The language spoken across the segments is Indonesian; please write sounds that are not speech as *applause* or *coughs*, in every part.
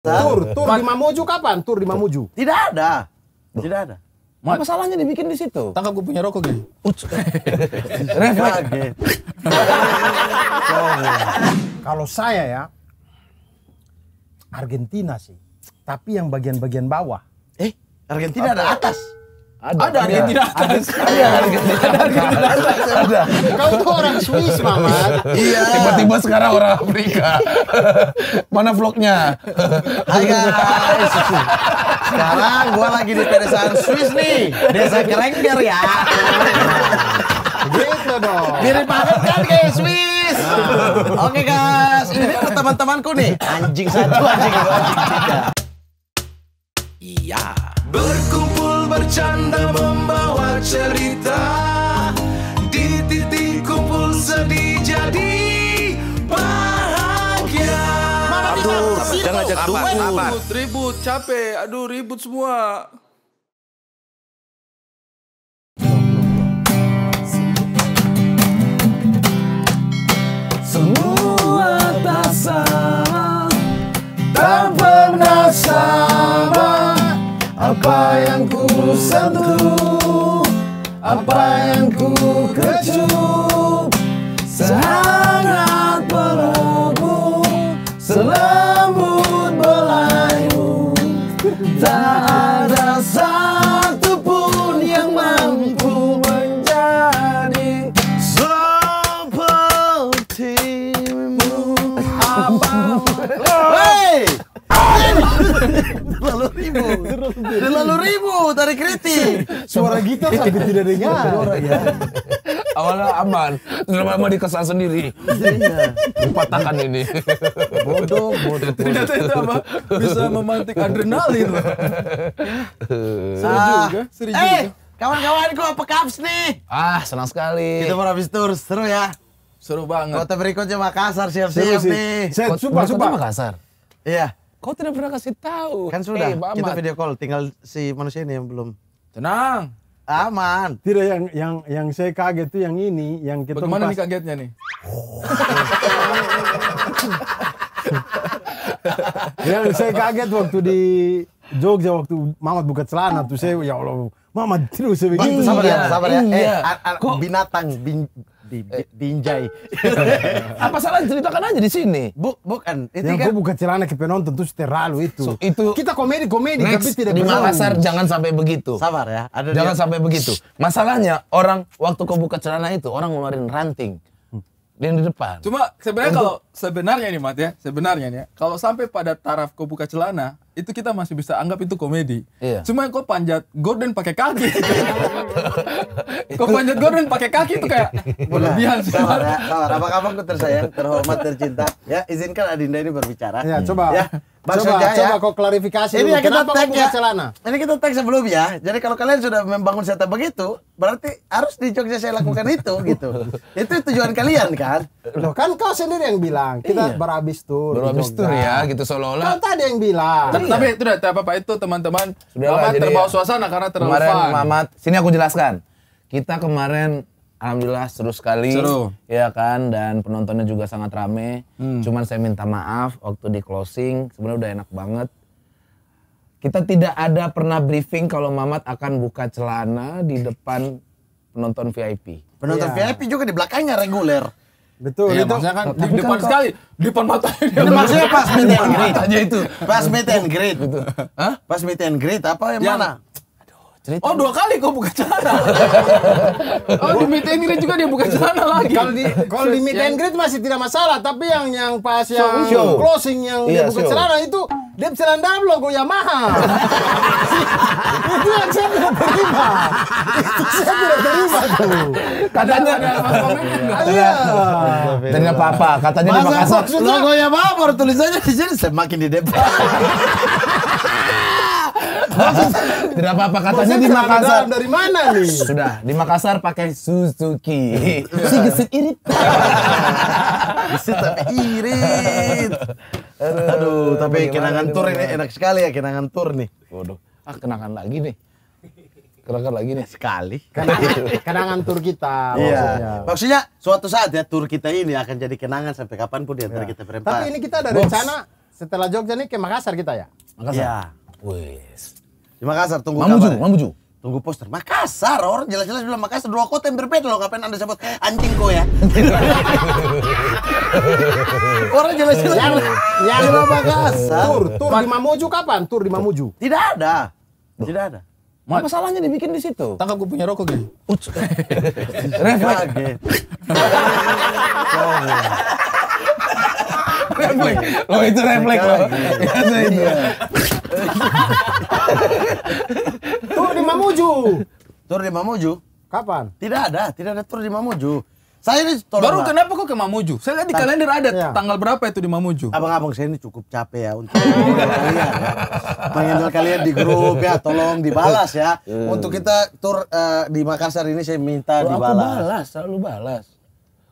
Tur, tur di Mamuju kapan? Tur di Mamuju. Tidak ada. Tidak ada. Mat. Apa salahnya dibikin di situ? Tangkap gue punya rokok gini. Uts. *laughs* *laughs* Kalau saya ya Argentina sih. Tapi yang bagian-bagian bawah. Eh, Argentina ada atas. Ada. Ada Argentina atas. Ada iya, Argentina atas. Ada. Kau tuh orang Swiss, mama. Iya. iya. Tiba-tiba sekarang orang Afrika. *laughs* Mana vlognya? Hai guys. Sekarang gua lagi di pedesaan Swiss nih. Desa Kerengger ya. gitu dong. Mirip banget kan kayak Swiss. Nah. Oke okay, guys, ini teman-temanku nih. Anjing satu, anjing dua, anjing tiga. Iya. Berku bercanda membawa cerita Di titik kumpul sedih jadi bahagia Aduh, jangan ajak ribut, Ribut, ribut, capek, aduh ribut semua Semua tak sama, Tak pernah sama. Apa yang ku sentuh Apa yang ku kecup Sangat berlaku Selembut belayu Tak ada Terlalu ribut, tarik kritik. Suara kita sampai *laughs* tidak dengar. ya. Awalnya aman, lama-lama dikesan sendiri. Iya. Patahkan ini. Bodoh, *laughs* bodoh. Ternyata itu apa? Bisa memantik adrenalin. *laughs* Seru ah. juga, seru juga. Eh, kawan-kawanku apa kaps nih? Ah, senang sekali. Kita mau habis tour, seru ya. Seru banget. Kota berikutnya Makassar siap-siap nih. Saya sumpah, sumpah. Makassar. Iya. Kau tidak pernah kasih tahu. Kan eh, sudah, hey, kita video call, tinggal si manusia ini yang belum. Tenang. Aman. Tidak yang yang yang saya kaget itu yang ini, yang kita Bagaimana pas... nih kagetnya nih? *laughs* yang saya kaget waktu di Jogja waktu Mamat buka celana tuh saya ya Allah Mamat tidak saya begitu sabar ya sabar ya iya. eh, binatang bin, di, di, diinjai. *laughs* Apa salah ceritakan aja di sini? Bu, bukan. Itu yang kan. buka celana ke penonton itu terlalu itu. So, itu kita komedi komedi Next, tapi tidak di Makassar jangan sampai begitu. Sabar ya. Ada jangan dia. sampai begitu. Masalahnya orang waktu kau buka celana itu orang ngeluarin ranting Dan hmm. di depan. Cuma sebenarnya kalau sebenarnya nih Mat ya, sebenarnya nih ya, kalau sampai pada taraf kau buka celana, itu kita masih bisa anggap itu komedi. Iya. Cuma kok panjat Gordon pakai kaki. *laughs* kok panjat Gordon pakai kaki itu kayak iya. berlebihan. Sabar, sabar. Apa kabar ku tersayang, terhormat, tercinta. Ya, izinkan Adinda ini berbicara. Ya, coba. Ya, coba, ya, coba kok klarifikasi ini dulu. kita tag ya, celana? Ini kita tag sebelum ya Jadi kalau kalian sudah membangun setup begitu, berarti harus di Jogja saya lakukan *laughs* itu gitu. Itu tujuan kalian kan? Loh kan kau sendiri yang bilang kita iya. berhabis tur. Berhabis tur ya gitu seolah-olah. Kau tadi yang bilang. Tapi, tapi itu tidak apa-apa itu teman-teman. Sudah terbawa ya. suasana karena terlalu Kemarin Mamat, sini aku jelaskan. Kita kemarin Alhamdulillah seru sekali. Seru. Ya kan dan penontonnya juga sangat rame. Hmm. Cuman saya minta maaf waktu di closing sebenarnya udah enak banget. Kita tidak ada pernah briefing kalau Mamat akan buka celana di depan penonton VIP. Penonton ya. VIP juga di belakangnya reguler. Betul. Ya, itu kan di kan depan kan sekali, di depan mata. Ini maksudnya pas meet and iya. greet. itu. Pas meet and greet. Pas meet and greet apa yang, yang mana? Cerita oh dua kali kok buka celana. *laughs* oh di meet and greet juga dia buka celana lagi. Kalau di kalau di meet and greet masih tidak masalah, tapi yang yang pas yang show. closing yang iya, dia buka show. celana itu dia celana dalam logo Yamaha. itu *laughs* yang saya tidak terima. itu saya tidak terima tuh. Katanya ada kan, Iya. Dan apa-apa, katanya di Makassar. Logo Yamaha baru tulisannya di sini semakin di depan. *laughs* *laughs* Tidak apa-apa katanya di Makassar. Dari mana nih? Sudah, di Makassar pakai Suzuki. *laughs* si gesit irit. *laughs* gesit tapi irit. Aduh, tapi kenangan tur ini enak sekali ya kenangan tour nih. Waduh, ah kenangan lagi nih. Kenangan lagi nih sekali. Kenangan, kenangan tur kita. Iya. Maksudnya. maksudnya suatu saat ya tur kita ini akan jadi kenangan sampai kapanpun di antara ya. kita berempat. Tapi ini kita ada rencana setelah Jogja nih ke Makassar kita ya. Makassar. Iya. Wes. Di Makassar, tunggu Mamuju, kabar. Mamuju. Tunggu poster. Makassar, orang jelas-jelas bilang Makassar. Dua kota yang berbeda loh, ngapain Anda sebut anjing kok ya? *laughs* orang jelas-jelas yang, yang di Makassar. Tur, tur di Mamuju kapan? Tur di Mamuju? Tidak ada. Tidak ada. Apa salahnya dibikin di situ? Tangkap gue punya rokok gini. Uts. *laughs* Refleks refleks. Lo oh, oh, itu refleks lo. Biasa itu. Iya. Tur di Mamuju. Tur di Mamuju. Kapan? Tidak ada, tidak ada tur di Mamuju. Saya ini tolong Baru kenapa kok ke Mamuju? Saya lihat di kalender ada ya. tanggal berapa itu di Mamuju. Abang-abang saya ini cukup capek ya untuk kalian. Iya. Mengenal kalian di grup ya, tolong dibalas ya. Iya. Untuk kita tur uh, di Makassar ini saya minta Loh, dibalas. Aku balas, selalu balas.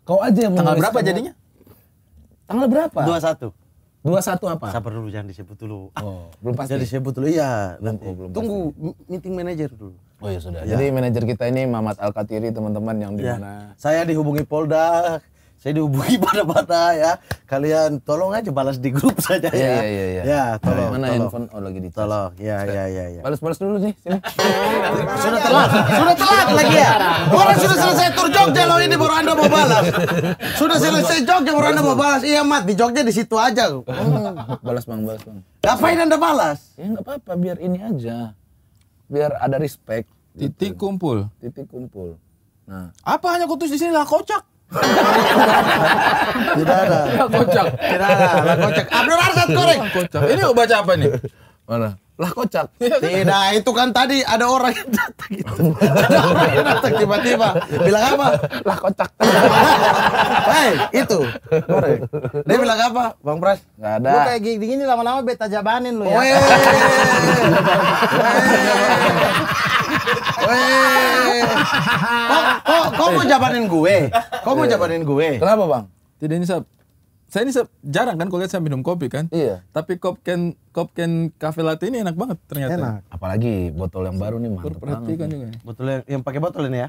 Kau aja yang Tanggal berapa jadinya? Tanggal berapa? 21. 21 apa? Sabar dulu jangan disebut dulu. Oh, belum pasti. Jadi disebut dulu iya, nanti. Oh, belum Tunggu pasti. meeting manajer dulu. Oh ya sudah. Ya. Jadi manajer kita ini Mamat Alkatiri teman-teman yang iya. di mana? Ya. Saya dihubungi Polda, saya dihubungi *laughs* pada mata ya kalian tolong aja balas di grup saja iya, ya. Iya iya iya. Ya, nah, tolong. Mana tolong. handphone oh lagi di Tolong. Ya ya ya ya. Balas-balas dulu sih sini. *laughs* sudah telat. Sudah telat lagi ya. Orang sudah selesai tur Jogja loh ini baru Anda mau balas. Sudah selesai Jogja baru Anda mau balas. Iya Mat, di Jogja di situ aja. Oh, *laughs* balas Bang, balas Bang. Ngapain Anda balas? Ya nggak apa-apa, biar ini aja. Biar ada respect. Titik gitu. kumpul. Titik kumpul. Nah. Apa hanya kutus di sini lah kocak? Tidak ada. Kocak. Tidak ada. Lah kocak. Abdul Arsad korek. Kocak. Ini baca apa nih? Mana? Lah kocak. Tidak, itu kan tadi ada orang yang datang gitu. *laughs* Ada orang yang datang tiba-tiba. Bilang apa? Lah kocak. Hei, itu. Korek. Dia bilang apa? Bang Pras? Enggak ada. Lu kayak gini, gini lama-lama beta jabanin lu ya. Oh, iya, iya, iya, *laughs* kok, kok, kok mau eh. jabanin gue? Kok mau iya. jabanin gue? Kenapa bang? Tidak ini sab. Saya ini sab, jarang kan kalau lihat saya minum kopi kan. Iya. Tapi Kopken Kopken Cafe Latte ini enak banget ternyata. Enak. Apalagi botol yang baru nih mantap Perhatikan juga. Botol yang, yang pakai botol ini ya.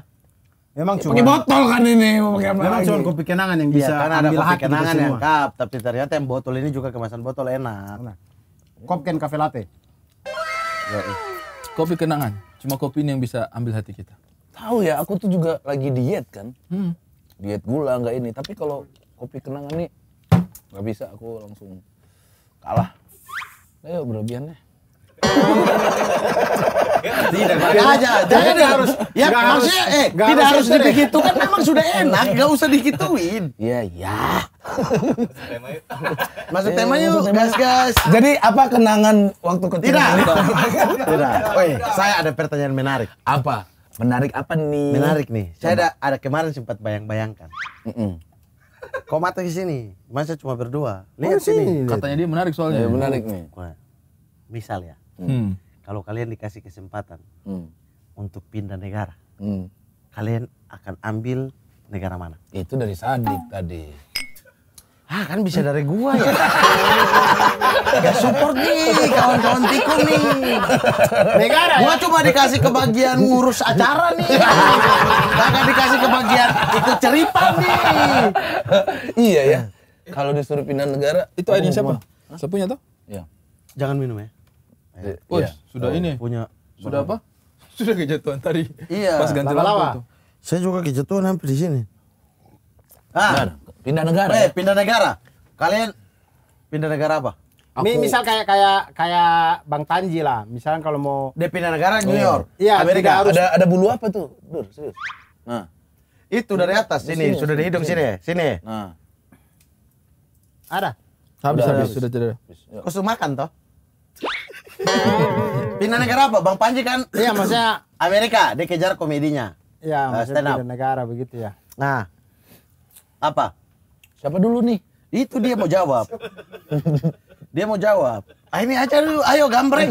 Emang cuma pakai botol kan ini mau pakai apa cuma kopi kenangan yang iya, bisa iya, karena ada kopi kenangan yang kap, tapi ternyata yang botol ini juga kemasan botol enak. Kopken Cafe Latte. Kopi kenangan. Cuma kopi ini yang bisa ambil hati kita. Tahu ya, aku tuh juga lagi diet kan. Hmm. Diet gula nggak ini, tapi kalau kopi kenangan nih nggak bisa aku langsung kalah. Ayo berlebihannya tidak aja jangan harus ya gak maksudnya eh gak tidak harus, harus kan memang sudah *laughs* enak gak usah dikituin ya ya masuk tema yuk gas gas jadi apa kenangan waktu kecil tidak tidak oh iya. saya ada pertanyaan menarik apa menarik apa nih menarik nih saya ada ada kemarin sempat bayang bayangkan mm -mm. Kok mata di sini? Masa cuma berdua? Lihat oh, sini. Katanya dia menarik soalnya. Ya, menarik nih. Misal ya Hmm. hmm. kalau kalian dikasih kesempatan hmm. untuk pindah negara, hmm. kalian akan ambil negara mana? Itu dari Sadik tadi. Ah kan bisa dari gua ya. *laughs* Gak support nih kawan-kawan tikung nih. Negara ya? Gua cuma dikasih kebagian ngurus acara nih. Gak dikasih kebagian ikut cerita nih. iya ya. Kalau disuruh pindah negara. Itu ada siapa? Saya punya tuh? Iya. Jangan minum ya. Eh, iya. Wih, iya. sudah oh, ini. Punya sudah apa? *laughs* Sudah kejatuhan tadi. Iya. Pas ganti lampu lawa. itu. Saya juga kejatuhan hampir di sini. Ah, pindah negara. Eh, ya? pindah negara. Kalian pindah negara apa? Aku, misal kayak kayak kayak Bang Tanji lah, misalnya kalau mau dia pindah negara New iya. York, iya, Amerika harus ada ada bulu apa tuh, Dur, serius. Nah, itu dari atas sini, sini sudah di hidung sini, sini. sini. Nah, ada. Habis, habis, habis, sudah tidak. Kosong makan toh? Pindah negara apa? Bang Panji kan? Iya, maksudnya Amerika, dia kejar komedinya. Iya, eh, maksudnya negara begitu ya. Nah, apa? Siapa dulu nih? Itu dia mau jawab. *laughs* dia mau jawab. Ah, ini aja dulu, ayo gambreng.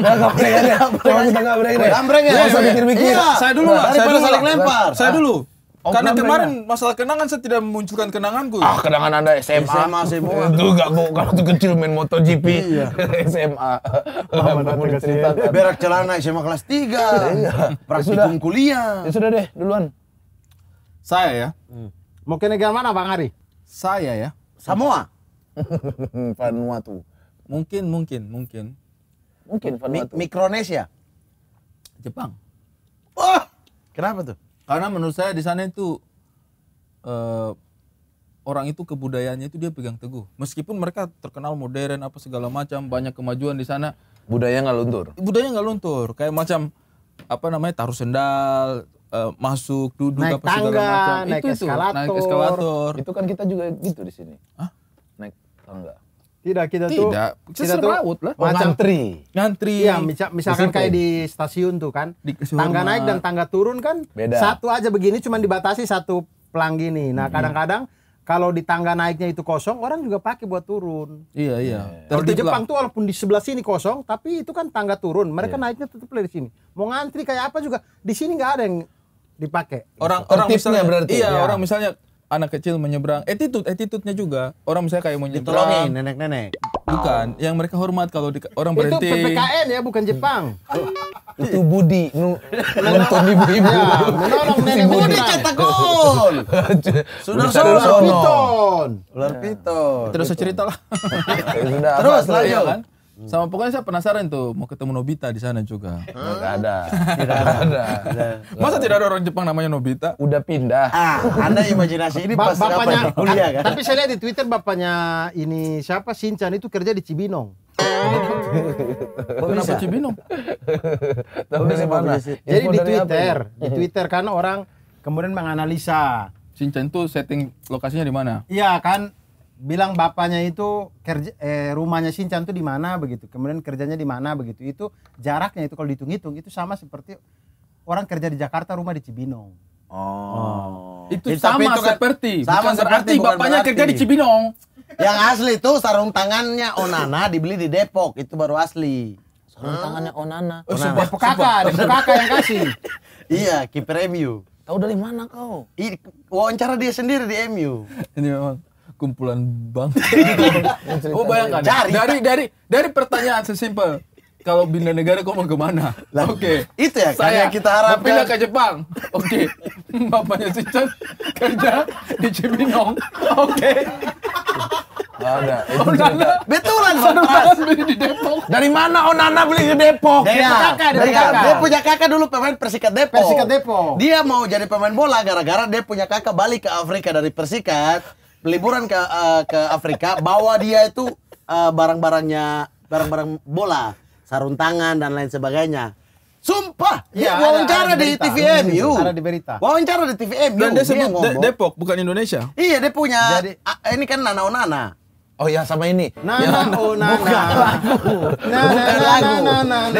Wah, *laughs* gambreng aja. Kalau kita gambreng, gambreng Gambreng ya. Saya dulu lah. Saya dulu. Saya ah. dulu. Oh, Karena kemarin ya? masalah kenangan saya tidak memunculkan kenanganku. Ah, kenangan Anda SMA. SMA semua. Enggak kok kalau itu kecil main MotoGP. Iya. SMA. *laughs* Berak celana SMA kelas 3. Iya. Ya Praktikum ya kuliah. Ya sudah deh, duluan. Saya ya. Hmm. Mau ke negara mana Bang Ari? Saya ya. Samoa. *laughs* Vanuatu. Mungkin, mungkin, mungkin. Mungkin Vanuatu. Mi Mikronesia. Jepang. Wah, oh, kenapa tuh? Karena menurut saya di sana itu uh, orang itu kebudayaannya itu dia pegang teguh. Meskipun mereka terkenal modern apa segala macam, banyak kemajuan di sana. Budaya nggak luntur. Budaya nggak luntur. Kayak macam apa namanya taruh sendal, uh, masuk duduk naik apa tangga, segala macam. Naik itu, eskalator. Itu, naik eskalator. Itu kan kita juga gitu di sini. Hah? Naik tangga. Tidak, kita tuh tidak. Kita tuh raut lah. Macam ngantri. Ngantri. Iya, misalkan kayak di stasiun tuh kan. Di tangga naik dan tangga turun kan Beda. satu aja begini cuman dibatasi satu pelanggi nih. Nah, mm-hmm. kadang-kadang kalau di tangga naiknya itu kosong, orang juga pakai buat turun. Iya, iya. iya. Kalau di Jepang tuh walaupun di sebelah sini kosong, tapi itu kan tangga turun. Mereka iya. naiknya tetap dari sini. Mau ngantri kayak apa juga, di sini nggak ada yang dipakai. Orang gitu. orang misalnya berarti. Iya, ya. orang misalnya anak kecil menyeberang attitude attitude-nya juga orang misalnya kayak mau nyeberang nenek-nenek bukan yang mereka hormat kalau di, orang berhenti itu PPKN ya bukan Jepang itu Budi nonton ibu-ibu ya, menolong nenek Budi cetakon *laughs* sudah sudah piton ular piton terus cerita lah terus lanjut sama pokoknya saya penasaran tuh mau ketemu Nobita di sana juga. Enggak ada. Tidak ada. Masa tidak ada orang Jepang namanya Nobita? Udah pindah. Ah, Anda imajinasi ini pas bapaknya, kuliah ah, kan? Tapi saya lihat di Twitter bapaknya ini siapa Shinchan itu kerja di Cibinong. Oh, Kenapa Cibinong? *laughs* Tahu dari mana? Jadi di Twitter, di Twitter kan orang kemudian menganalisa Shinchan itu setting lokasinya di mana? Iya kan bilang bapaknya itu kerja eh, rumahnya Shinchan tuh di mana begitu kemudian kerjanya di mana begitu itu jaraknya itu kalau dihitung-hitung itu sama seperti orang kerja di Jakarta rumah di Cibinong oh, oh. itu sama itu kan seperti sama seperti bapaknya berarti. kerja di Cibinong yang asli itu sarung tangannya Onana dibeli di Depok itu baru asli sarung hmm. tangannya Onana, Oh, Onana. Depok kakak Depok kakak yang kasih *laughs* iya keep MU tahu dari mana kau I, wawancara dia sendiri di MU ini memang kumpulan bang. *laughs* oh bayangkan Cari. dari dari dari pertanyaan sesimpel kalau bina negara kok mau kemana? Oke. Okay. Itu ya saya kita harapkan. pindah ke Jepang. Oke. Okay. *laughs* Bapaknya si Chan kerja di Cibinong. Oke. Okay. Ada. Itu *laughs* Onana. Betulan Onana beli di Depok. Dari mana Onana beli di Depok? Dari ya. kakak, dari kakak. Dia punya kakak dulu pemain Persikat Depok. Persikat Depok. Dia mau jadi pemain bola gara-gara dia punya kakak balik ke Afrika dari Persikat liburan ke uh, ke Afrika bawa dia itu uh, barang-barangnya barang-barang bola sarung tangan dan lain sebagainya Sumpah, ya, dia wawancara ada, ada di you Ada di berita. Wawancara di TVM Dan dia sebut de Depok, bukan Indonesia. Iya, dia punya. Jadi, ini kan Nana Onana. Oh ya sama ini. Ya, Nana ya, nah, Bukan lagu. Nana, bukan lagu. Dia nah,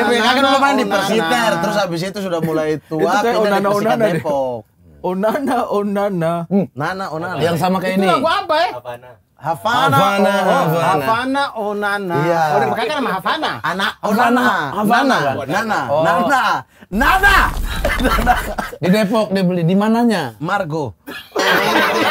kan nah, di nah, terus nah, itu sudah mulai tua nah, nah, Depok. Onana, Onana. Hmm. Nana, Onana. Yang sama kayak ini. Itu lagu apa ya? Havana. Havana, Havana, oh, Havana. Havana, Onana. Iya. Oh, makanya kan nama Havana. Anak Onana. Havana. Nana. Oh. Nana. Nana. Nana. Di Depok dia beli. Di mananya? Margo.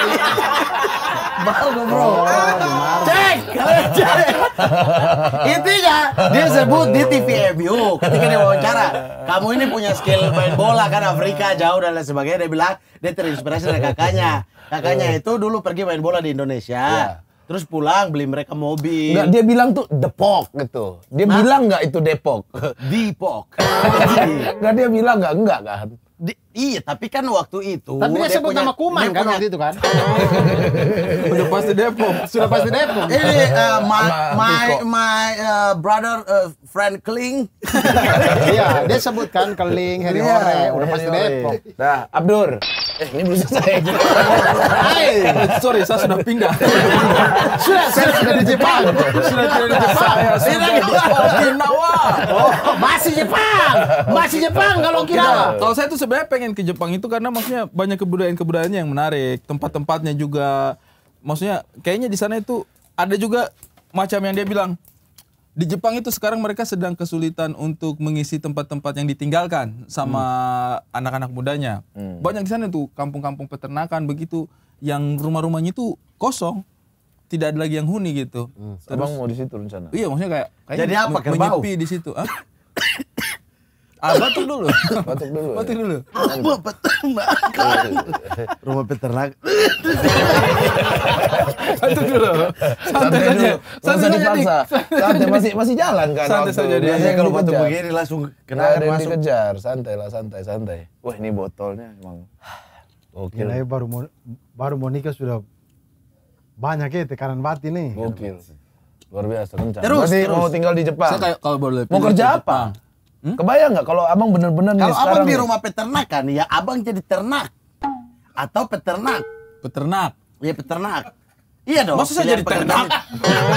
*laughs* Margo, bro. Oh, Margo. Cek. *laughs* Intinya dia sebut di TV MU ketika dia wawancara, kamu ini punya skill main bola kan Afrika jauh dan lain sebagainya. Dia bilang dia terinspirasi dari kakaknya. Kakaknya oh. itu dulu pergi main bola di Indonesia. Yeah. Terus pulang beli mereka mobil. Enggak, dia bilang tuh Depok gitu. Dia Hah? bilang nggak itu *laughs* Depok. Depok. *laughs* Nggak dia bilang nggak enggak kan? Di, iya, tapi kan waktu itu Tapi dia, sebut nama Kuman kan ya? waktu itu kan? Sudah *laughs* pasti Depok. Sudah pasti Depok. Ini uh, my my, my uh, eh, brother uh, friend Kling. iya, dia sebutkan Kling Heri iya. Hore, udah pasti Depok. Nah, Abdur. Eh, ini belum selesai. Hai, sorry, saya sudah pindah. sudah, saya sudah di Jepang. Sudah di Jepang. Saya sudah di Jepang. Oh, masih Jepang. Masih Jepang kalau kira Kalau saya itu sebenarnya pengen ke Jepang itu karena maksudnya banyak kebudayaan-kebudayaannya yang menarik, tempat-tempatnya juga maksudnya kayaknya di sana itu ada juga macam yang dia bilang di Jepang itu sekarang mereka sedang kesulitan untuk mengisi tempat-tempat yang ditinggalkan sama anak-anak hmm. mudanya. Hmm. Banyak di sana tuh kampung-kampung peternakan begitu yang rumah-rumahnya itu kosong. Tidak ada lagi yang huni gitu. Hmm. Terus, Abang mau di situ rencana? Iya, maksudnya kayak, kayak Jadi apa? Menyepi di situ. Ah? *coughs* Ah, *laughs* batuk dulu. batuk dulu. Batuk dulu. Rumah peternakan. *laughs* Rumah peternak. batuk dulu. Santai aja, Santai aja, Santai masih masih jalan kan. Santai saja dia. Biasanya kalau batuk begini langsung kena air masuk. dikejar. Santai lah, santai, santai. Wah, ini botolnya emang. Oke. Okay. Ya, baru mau baru mau nikah sudah banyak ya tekanan batin nih. Oke, Luar biasa rencana. Terus, Masih terus. mau tinggal di Jepang. Saya kayak kalau boleh mau kerja apa? Hmm? Kebayang nggak kalau abang bener-bener Kalau abang di rumah peternakan ya abang jadi ternak atau peternak. Peternak. Iya peternak. Iya dong. Maksud saya jadi ternak.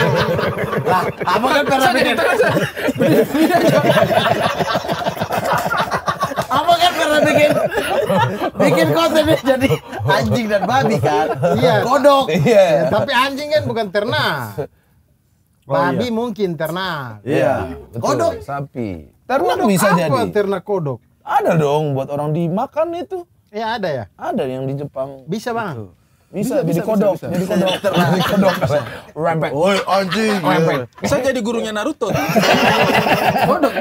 *laughs* lah, abang kan pernah bikin. *laughs* abang kan pernah bikin bikin konten jadi anjing dan babi kan. Iya. Kodok. Iya. Tapi anjing kan bukan ternak. Oh, iya. Babi mungkin ternak. Iya. Kodok. Sapi. Ternak kodok bisa apa jadi. Ternak kodok. Ada dong buat orang dimakan itu. Ya ada ya. Ada yang di Jepang. Bisa bang? Gitu. Bisa, bisa, jadi bisa, kodok, bisa, jadi kodok, *laughs* jadi kodok, *laughs* Woi anjing, Rempet. Bisa jadi gurunya Naruto. *laughs* kodok.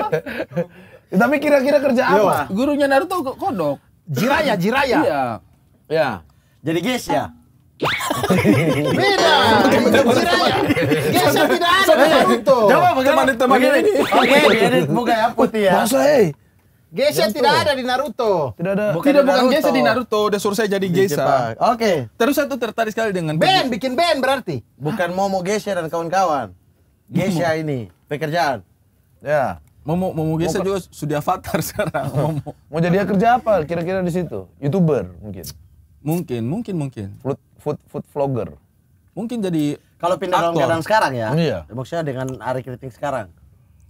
Tapi kira-kira kerja Yo. apa? Gurunya Naruto kodok. Jiraya, Jiraya. Iya. Ya. Jadi guys ya, Beda. Geser tidak ada di Naruto. jawab bagaimana teman ini? Oke, edit buka ya, putih ya. Masa tidak ada di Naruto. Tidak ada. Bukan tidak bukan Gesha di Naruto, udah suruh saya jadi Gesha. Oke. terus saya tuh tertarik sekali dengan Ben, bikin Ben berarti. Bukan Momo Gesha dan kawan-kawan. Geisha ini pekerjaan. Ya. Momo Momo Geisha juga sudah avatar sekarang. *laughs* Momo. Mau jadi kerja apa kira-kira di situ? YouTuber mungkin. Mungkin, mungkin, mungkin. Flut food food vlogger. Mungkin jadi kalau pindah dalam sekarang ya. Iya. Maksudnya dengan Ari Kriting sekarang.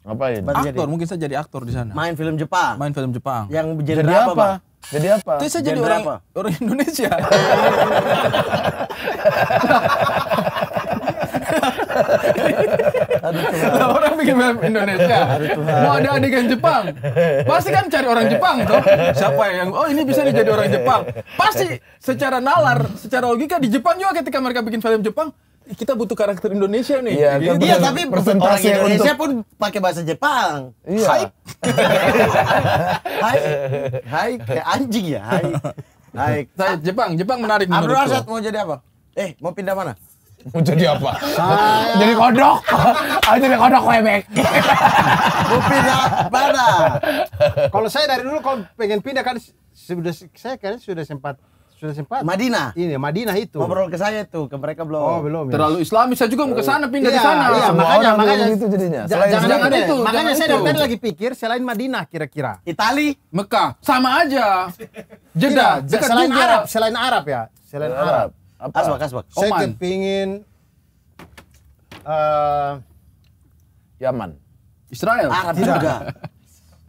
Ngapain? Aktor, jadi, mungkin saya jadi aktor di sana. Main film Jepang. Main film Jepang. Yang jadi, apa, apa? Jadi apa? Itu saya jadi orang, apa? *laughs* orang Indonesia. *laughs* *laughs* Aduh, *laughs* orang bikin film Indonesia. Mau ada adegan Jepang. Pasti kan cari orang Jepang tuh Siapa yang oh ini bisa jadi orang Jepang. Pasti secara nalar, secara logika di Jepang juga ketika mereka bikin film Jepang, kita butuh karakter Indonesia nih. Iya, gitu. iya tapi presentasi Indonesia untuk... pun pakai bahasa Jepang. Iya. Hai. hai. Hai, kayak anjing ya. Hai. Hai. Nah, Jepang, Jepang menarik menurutku. Abdul mau jadi apa? Eh, mau pindah mana? Mau jadi apa? Jadi kodok. Aku ah, jadi kodok webek. Mau pindah mana? Kalau saya dari dulu kalau pengen pindah kan sudah saya kan sudah sempat sudah sempat Madinah ini iya, Madinah itu ngobrol ke saya tuh ke mereka belum oh belum ya. terlalu Islamis saya juga mau ke sana pindah iya, ke sana iya, Semua makanya makanya itu jadinya selain jangan, jangan itu makanya saya dari tadi lagi pikir selain Madinah kira-kira Itali Mekah sama aja jeda iya, dekat selain Arab selain Arab ya selain Arab apa? Asbak, asbak. Saya kepingin uh, Yaman. Israel. Ah, tidak. tidak.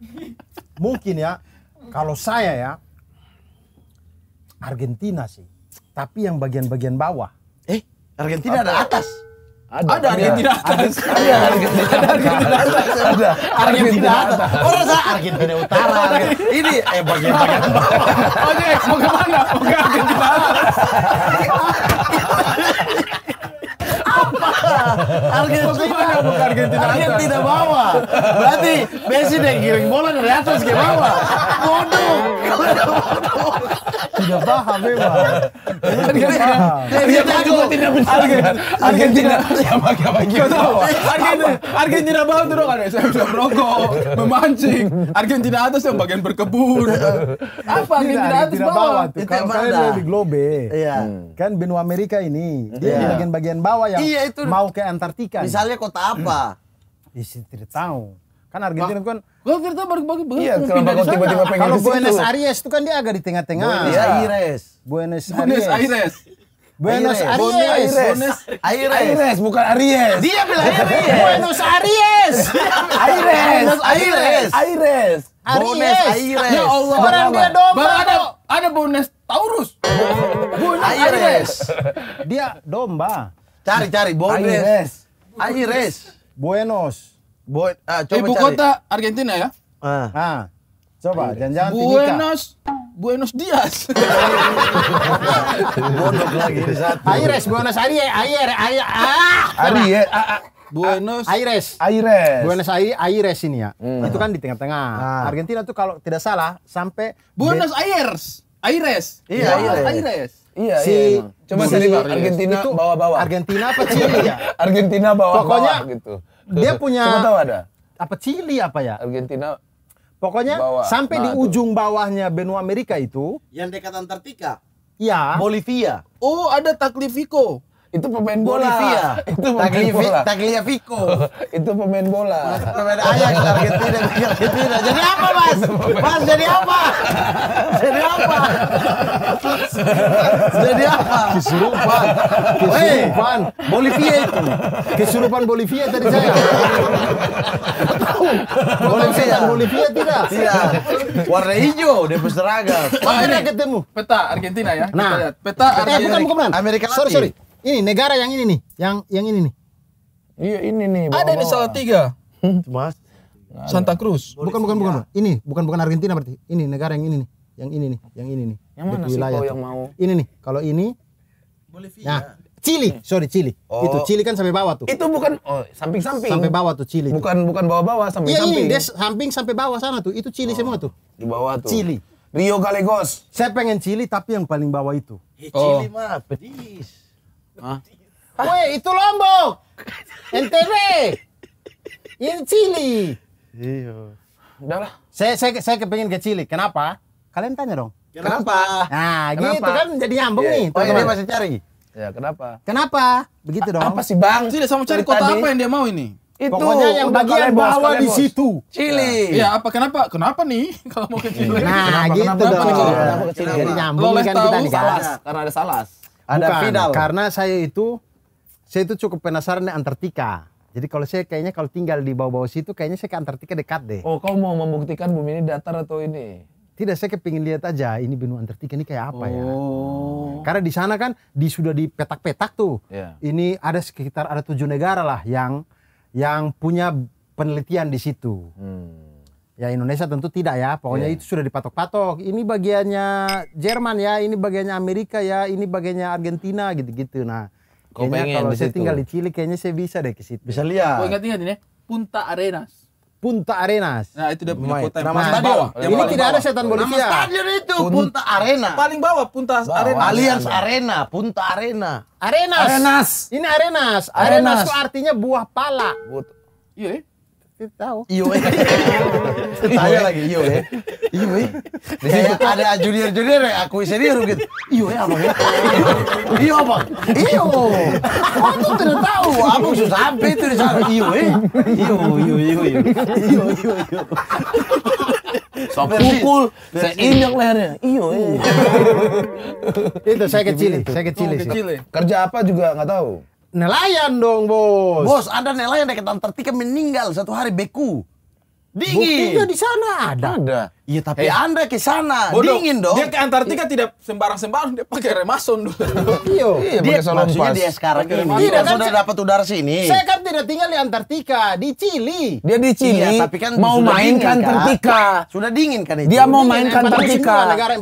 *laughs* Mungkin ya, kalau saya ya Argentina sih. Tapi yang bagian-bagian bawah. Eh, Argentina Apa? ada atas. Ada. Ada Argentina atas. Ada Argentina. Ada Argentina atas. Orang saya Argentina Utara. Gitu. Ini eh bagian bagian Oke, mau kemana? Mau ke Argentina atas. Apa? Argentina bukan Argentina Argentina bawah. Berarti Messi deh giring bola dari atas ke bawah. Bodoh. Tidak paham memang. Tidak paham. Tidak paham. Tidak Argentina. Siapa siapa gitu. tahu. Argentina. Argentina bawah tuh kan. Saya yang bisa merokok, memancing. Argentina atas yang bagian berkebun. Apa Argentina atas bawah? Itu kalau kalian lihat di globe, iya. kan benua Amerika ini dia iya. bagian-bagian bawah yang iya, mau ke Antartika. Misalnya kota apa? Ya, tidak tahu. Kan Argentina kan Gue kira bagi-bagi begitu. Iya, kenapa kau tiba-tiba pengen Kalau Buenos Aires itu kan dia agak di tengah-tengah. Buenos iya. Aires. Buenos Aires. Buenos Aires. Buenos Aires. Aires. bukan Aries. Dia bilang Aries. Buenos Aries *laughs* Aires. Aires. Aires. Buenos Aires. Ya Allah. Barang dia domba. ada ada Buenos Taurus. Buenos Aires. Dia domba. Cari cari Buenos Aires. Buenos. Bu ah, coba Ibu cari. kota Argentina ya? Ah. ah. Coba, iya. jangan-jangan Buenos Buenos Dias. *laughs* Bonok lagi satu. Aires, Buenos Aires, Aires, Aires. Ah, eh, ah, ah. Aires, Aires. Buenos Aires. Aires. Buenos Aires ini ya. Hmm. Itu kan di tengah-tengah. Ah. Argentina tuh kalau tidak salah sampai Buenos Aires. Aires. Iya, Aires. Iya, iya. Aires. Iya, si, iya. Coba si Argentina bawa-bawa. Argentina apa Chili ya? *laughs* Argentina bawa-bawa Pokoknya gitu dia punya Coba tahu ada apa Chili apa ya Argentina pokoknya bawah. sampai nah, di ujung bawahnya benua Amerika itu yang dekat Antartika ya Bolivia oh ada Taklifico itu pemain bola. Bolivia. *laughs* Itu pemain Tagli, bola. itu pemain bola. Pemain Ajax Argentina, Argentina. Jadi apa, Mas? Mas jadi apa? jadi apa? jadi apa? Kesurupan. Kesurupan. Bolivia itu. Kesurupan Bolivia tadi saya. Tahu. Bolivia. Bolivia tidak? Tidak. Warna hijau dia berseragam. Mana ketemu? Peta Argentina ya. Nah, peta Argentina. Eh, bukan, bukan. Amerika Latin. Sorry, sorry ini negara yang ini nih, yang yang ini nih. Iya ini nih. Bawa -bawa. Ada ini salah tiga. *laughs* Mas. Santa Cruz. Bukan bukan bukan. Ya. Ini bukan bukan Argentina berarti. Ini negara yang ini nih, yang ini nih, yang ini nih. Yang mana sih yang mau? Ini nih. Kalau ini. Bolivia. Nah, Chili, hmm. sorry Chili. Oh. Itu Chili kan sampai bawah tuh. Itu bukan oh, samping-samping. Sampai bawah tuh Chili. Bukan tuh. bukan bawah-bawah samping Iya ini des samping sampai bawah sana tuh. Itu Chili oh. semua tuh. Di bawah tuh. Chili. Rio Gallegos. Saya pengen Chili tapi yang paling bawah itu. Eh, Chili oh. mah pedis. Hah? Woi, itu Lombok. *laughs* NTB. Ini Cili. Iya. Udahlah. Saya saya saya kepengen ke Cili. Kenapa? Kalian tanya dong. Kenapa? Nah, gitu kenapa? gitu kan jadi nyambung yeah. Iya. nih. Oh, ini iya. masih cari. Ya, kenapa? Kenapa? Begitu dong. Apa sih, Bang? Sini sama cari kota apa yang dia mau ini? Itu yang bagian bawah di situ. Cili. Ya, apa kenapa? Kenapa nih *laughs* kalau mau ke Cili. Nah, gitu kenapa, dong. Kenapa, kenapa, kenapa, kenapa, kan kenapa, kenapa, kenapa, kenapa, kenapa, ada Bukan, final. Karena saya itu saya itu cukup penasaran dengan Antartika. Jadi kalau saya kayaknya kalau tinggal di bawah-bawah situ kayaknya saya ke Antartika dekat deh. Oh, kau mau membuktikan bumi ini datar atau ini? Tidak, saya kepingin lihat aja ini benua Antartika ini kayak apa ya. oh. ya. Karena di sana kan di sudah petak petak tuh. Yeah. Ini ada sekitar ada tujuh negara lah yang yang punya penelitian di situ. Hmm. Ya Indonesia tentu tidak ya, pokoknya yeah. itu sudah dipatok-patok. Ini bagiannya Jerman ya, ini bagiannya Amerika ya, ini bagiannya Argentina gitu-gitu. Nah, Kau kayaknya kalau saya tinggal di Chile kayaknya saya bisa deh ke situ. Bisa lihat. Kau ingat-ingat ini, Punta Arenas. Punta Arenas. Nah, itu udah punya kota yang paling bawah. Yang ini tidak bawah. ada setan Bolivia. Nama stadion itu Punta, Punta Arena. Paling bawah Punta bawah. Arena. Allianz Arena, Punta Arena. Arenas. Arenas. Ini Arenas. Arenas, Arenas itu artinya buah pala. Iya. Eh tahu. IOE. Tanya *laughs* lagi IOE. Ya. IOE. Ya. Di situ ada junior-junior yang aku senior gitu. IOE ya, apa ya? IO apa? IO. Oh, aku tidak tahu. Aku susah sampai itu di sana. IOE. IO, IO, IO, IO. IO, IO, IO. pukul, saya injak lehernya. Iyo, iyo. itu saya kecil, saya kecil. Oh, kecil. Kerja apa juga nggak tahu nelayan dong bos. Bos, ada nelayan dekat Antartika meninggal satu hari beku. Dingin. Buktinya di sana ada. Ada. Iya tapi hey. Eh. Anda ke sana dingin dong. Dia ke Antartika iya. tidak sembarang-sembarang dia pakai remason dulu. iya, iya dia maksudnya dia sekarang ini. Tidak kan sudah dapat udara sini. Saya kan tidak tinggal di Antartika, di Chili. Dia di Chili. Iya, tapi kan mau main ke Antartika. Kan? Sudah dingin kan itu. Dia mau main ke kan? Antartika.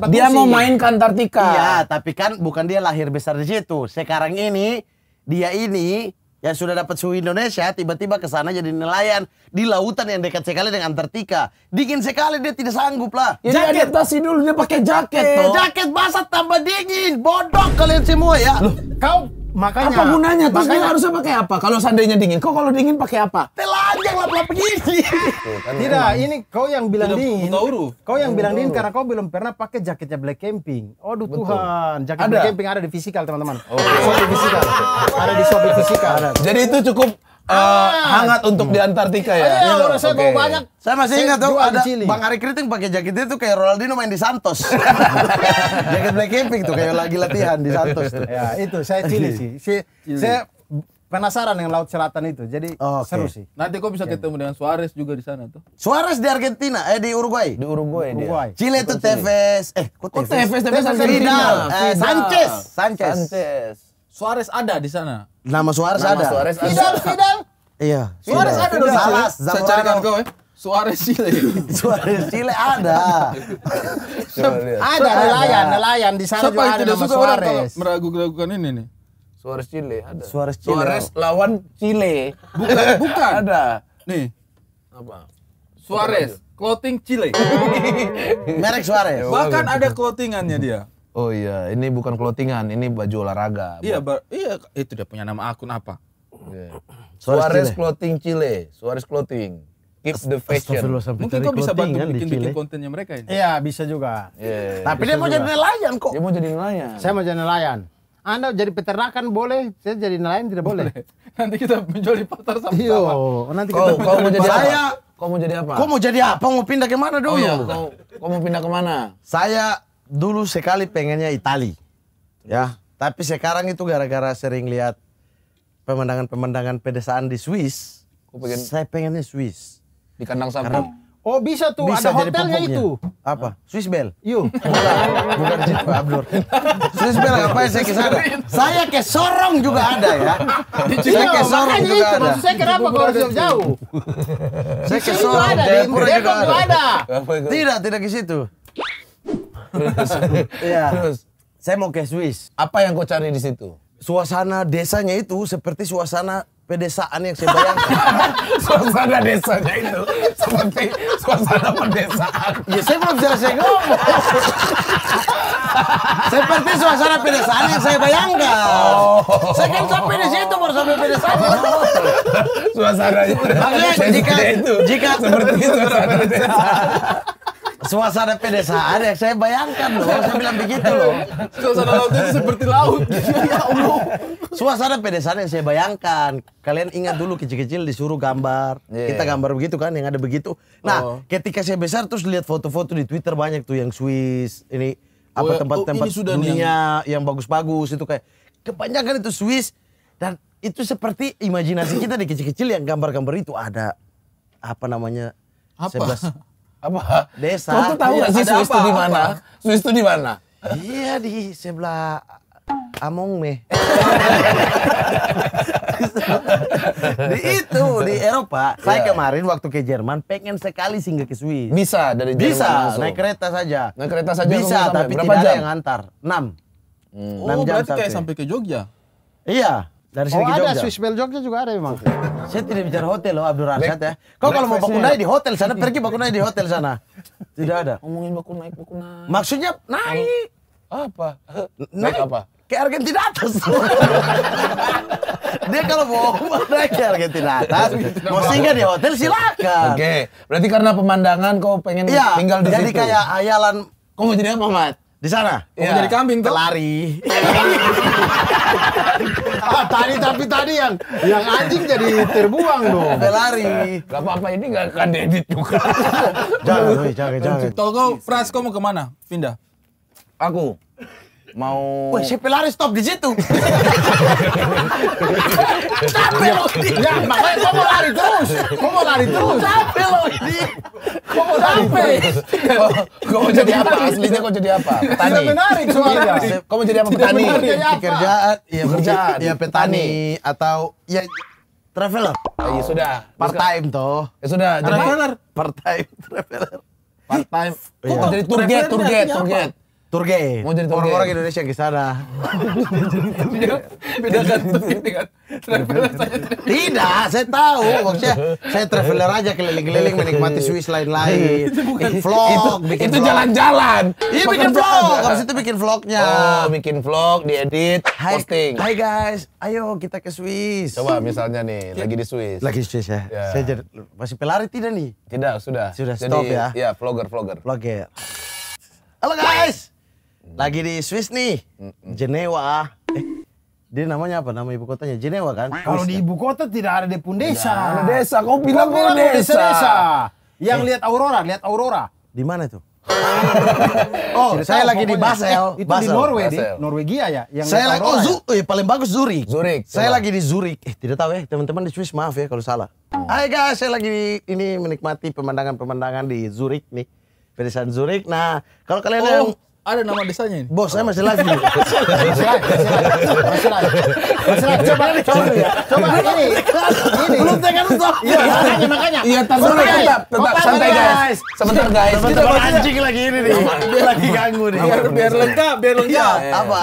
Dia mau main ke Antartika. Iya, tapi kan bukan dia lahir besar di situ. Sekarang ini dia ini yang sudah dapat suhu Indonesia tiba-tiba ke sana jadi nelayan di lautan yang dekat sekali dengan Antartika. Dingin sekali dia tidak sanggup lah. Ya jaket. dia adaptasi dulu dia pakai jaket eh, Jaket basah tambah dingin. Bodoh kalian semua ya. Loh. Kau makanya apa gunanya terus makanya, dia harusnya pakai apa kalau seandainya dingin kok kalau dingin pakai apa telanjang lap lap begini kan tidak ini kau yang bilang Tidak, dingin tauru. kau yang bilang dingin karena kau belum pernah pakai jaketnya black camping aduh Betul. Tuhan jaket ada. black camping ada di fisikal teman-teman oh. di fisikal ada di shopee fisikal jadi itu cukup uh, hangat gitu. untuk hmm. di Antartika ya. Iya, saya okay. banyak. Saya masih ingat tuh ada Chile. Bang Ari Kriting pakai jaket itu kayak Ronaldinho main di Santos. *laughs* Jaket black camping tuh kayak lagi latihan di Santos tuh. Ya, itu saya Chili iya. sih. Si, Chile. Saya penasaran dengan Laut Selatan itu. Jadi okay. seru sih. Nanti kok bisa ya. ketemu dengan Suarez juga di sana tuh. Suarez di Argentina, eh di Uruguay. Di Uruguay, Uruguay. Dia. Chile itu Tevez. Eh, kok Tevez? Tevez Vidal. Eh, Sanchez. Sanchez. Sanchez. Suarez ada di sana. Nama Suarez ada. Suarez ada. Iya. Suarez ada dong. sana. Saya carikan kau ya. Suarez Chile. *laughs* Suarez Chile ada. ada nelayan, nelayan di sana Siapa juga ada nama Suarez. meragukan ini nih? Suarez Chile ada. Suarez Chile. Suarez lawan Chile. Bukan, bukan. ada. Nih. Apa? Suarez, clothing Chile. Merek Suarez. Bahkan ada clothingannya dia. Oh iya, ini bukan clothingan, ini baju olahraga. Iya, buat... iya itu dia punya nama akun apa? Yeah. Suarez Chile. Clothing Chile, Suarez Clothing. Keep the fashion. Mungkin kau bisa bantu kan bikin bikin kontennya mereka ini. Iya, bisa juga. Yeah, iya, iya. Tapi bisa dia mau juga. jadi nelayan kok. Dia mau jadi nelayan. Saya mau jadi nelayan. Anda jadi peternakan boleh, saya jadi nelayan tidak boleh. boleh. Nanti kita menjual di pasar sama. Iya, nanti kita kau, mau jadi saya. Kau mau jadi apa? Kau mau jadi apa? Mau pindah kemana dulu? Oh, iya. kau, kau mau pindah kemana? Saya dulu sekali pengennya Itali. Ya, tapi sekarang itu gara-gara sering lihat pemandangan-pemandangan pedesaan di Swiss, pengen... saya pengennya Swiss. Di kandang sapi. Oh bisa tuh, bisa ada hotelnya itu. Apa? Swiss Bell. Yuk. bukan, bukan Jeep Abdur. Swiss Bell apa saya ke sana? Saya ke Sorong juga ada ya. saya ke Sorong juga itu, ada. Saya kenapa kau harus jauh? saya ke Sorong, juga ada. Tidak, tidak ke situ. Terus. *laughs* ya. Terus. Saya mau ke Swiss. Apa yang kau cari di situ? Suasana desanya itu seperti suasana pedesaan yang saya bayangkan. *laughs* suasana desanya itu seperti suasana pedesaan. Ya saya belum selesai ngomong. seperti suasana pedesaan yang saya bayangkan. Oh. Saya kan sampai di situ baru sampai pedesaan. Oh. *laughs* itu. jika, itu jika seperti suasana pedesaan suasana pedesaan yang saya bayangkan loh. Saya bilang begitu loh. Suasana laut itu seperti laut. *laughs* ya Allah. Suasana pedesaan yang saya bayangkan. Kalian ingat dulu kecil-kecil disuruh gambar. Yeah. Kita gambar begitu kan yang ada begitu. Nah, oh. ketika saya besar terus lihat foto-foto di Twitter banyak tuh yang Swiss ini apa oh, tempat-tempat oh, dunia yang bagus-bagus itu kayak kebanyakan itu Swiss dan itu seperti imajinasi kita di kecil-kecil yang gambar-gambar itu ada apa namanya apa? 11 apa desa kau tuh tahu iya, nggak sih Swiss itu di mana Swiss itu di mana iya di sebelah Among me di itu di Eropa yeah. saya iya. kemarin waktu ke Jerman pengen sekali singgah ke Swiss bisa dari Jerman bisa langsung. naik kereta saja naik kereta saja bisa tapi Berapa tidak jam? ada yang antar enam hmm. 6 oh jam berarti sampai. kayak sampai ke Jogja iya dari sini oh, ada Swiss Bell Jogja juga ada memang. Saya tidak bicara hotel loh Abdul Rashad ya. Kau kalau mau bakunai di hotel sana pergi bakunai di hotel sana. Tidak ada. Ngomongin bakunai naik Maksudnya naik. Apa? Naik, apa? Ke Argentina atas. *laughs* Dia kalau mau naik ke Argentina atas, mau singgah di hotel silakan. Oke, okay. berarti karena pemandangan kau pengen ya, tinggal di jadi situ. Jadi kayak hayalan. Kau mau jadi apa, Mat? Di sana? Ya. Jadi kambing tuh. Lari. *laughs* ah, tadi tapi tadi yang yang anjing jadi terbuang dong. Lari. Gak apa-apa ini gak akan edit juga. jangan, jangan, jangan. Tolong kau Pras kau mau kemana? Pindah. Aku mau Wah, si lari stop di situ? Capek lo. Ya, makanya gua mau lari terus. Gua mau lari terus. Capek lo. Gua mau capek. Gua mau jadi apa aslinya? Gua jadi apa? Petani. menarik soalnya. Iya, gua mau jadi apa petani? Pekerjaan, iya pekerjaan. Iya petani atau ya traveler. Oh, iya sudah. Part time toh. Ya sudah. Traveler. Part time traveler. Part time. Iya. Kok jadi tour guide, tour guide, tour guide tour Mau jadi tour Orang-orang Indonesia ke sana. traveler Tidak, saya tahu. Maksudnya saya traveler aja keliling-keliling menikmati Swiss lain-lain. Bikin vlog, itu, bikin itu jalan-jalan. Iya bikin vlog. Habis itu bikin vlognya. Oh, bikin vlog, diedit, posting. Hai guys, ayo kita ke Swiss. Coba misalnya nih, lagi di Swiss. Lagi di Swiss ya. ya. Saya jadi, masih pelari tidak nih? Tidak, sudah. Sudah stop ya. Iya, vlogger-vlogger. Vlogger. Halo guys. Lagi di Swiss nih, Jenewa. Eh, dia namanya apa? Nama ibu kotanya Jenewa kan? Kalau di kan? ibu kota tidak ada depun desa. Ada desa. Kau bilang kau desa. desa. Yang eh. lihat Aurora, lihat Aurora. Di mana itu? *laughs* oh, saya lagi di Basel. Eh, itu Basel. di Norway, Basel. di Norwegia ya. Yang saya lagi oh, Zu, ya? eh, paling bagus Zurich. Zurich. Saya coba. lagi di Zurich. Eh, tidak tahu ya, teman-teman di Swiss maaf ya kalau salah. Hai guys, saya lagi di, ini menikmati pemandangan-pemandangan di Zurich nih. Pedesan Zurich. Nah, kalau kalian oh. yang ada nama desanya ini. Bos, saya masih live masih live, masih live. Coba ini coba ini. Coba ini. Belum tekan tuh. Iya, makanya Iya, tar tetap tetap santai guys. Sebentar guys. Kita anjing lagi ini nih. Iya. Dia lagi ganggu nih. Biar biar lengkap, biar iya, lengkap. Iya. Apa?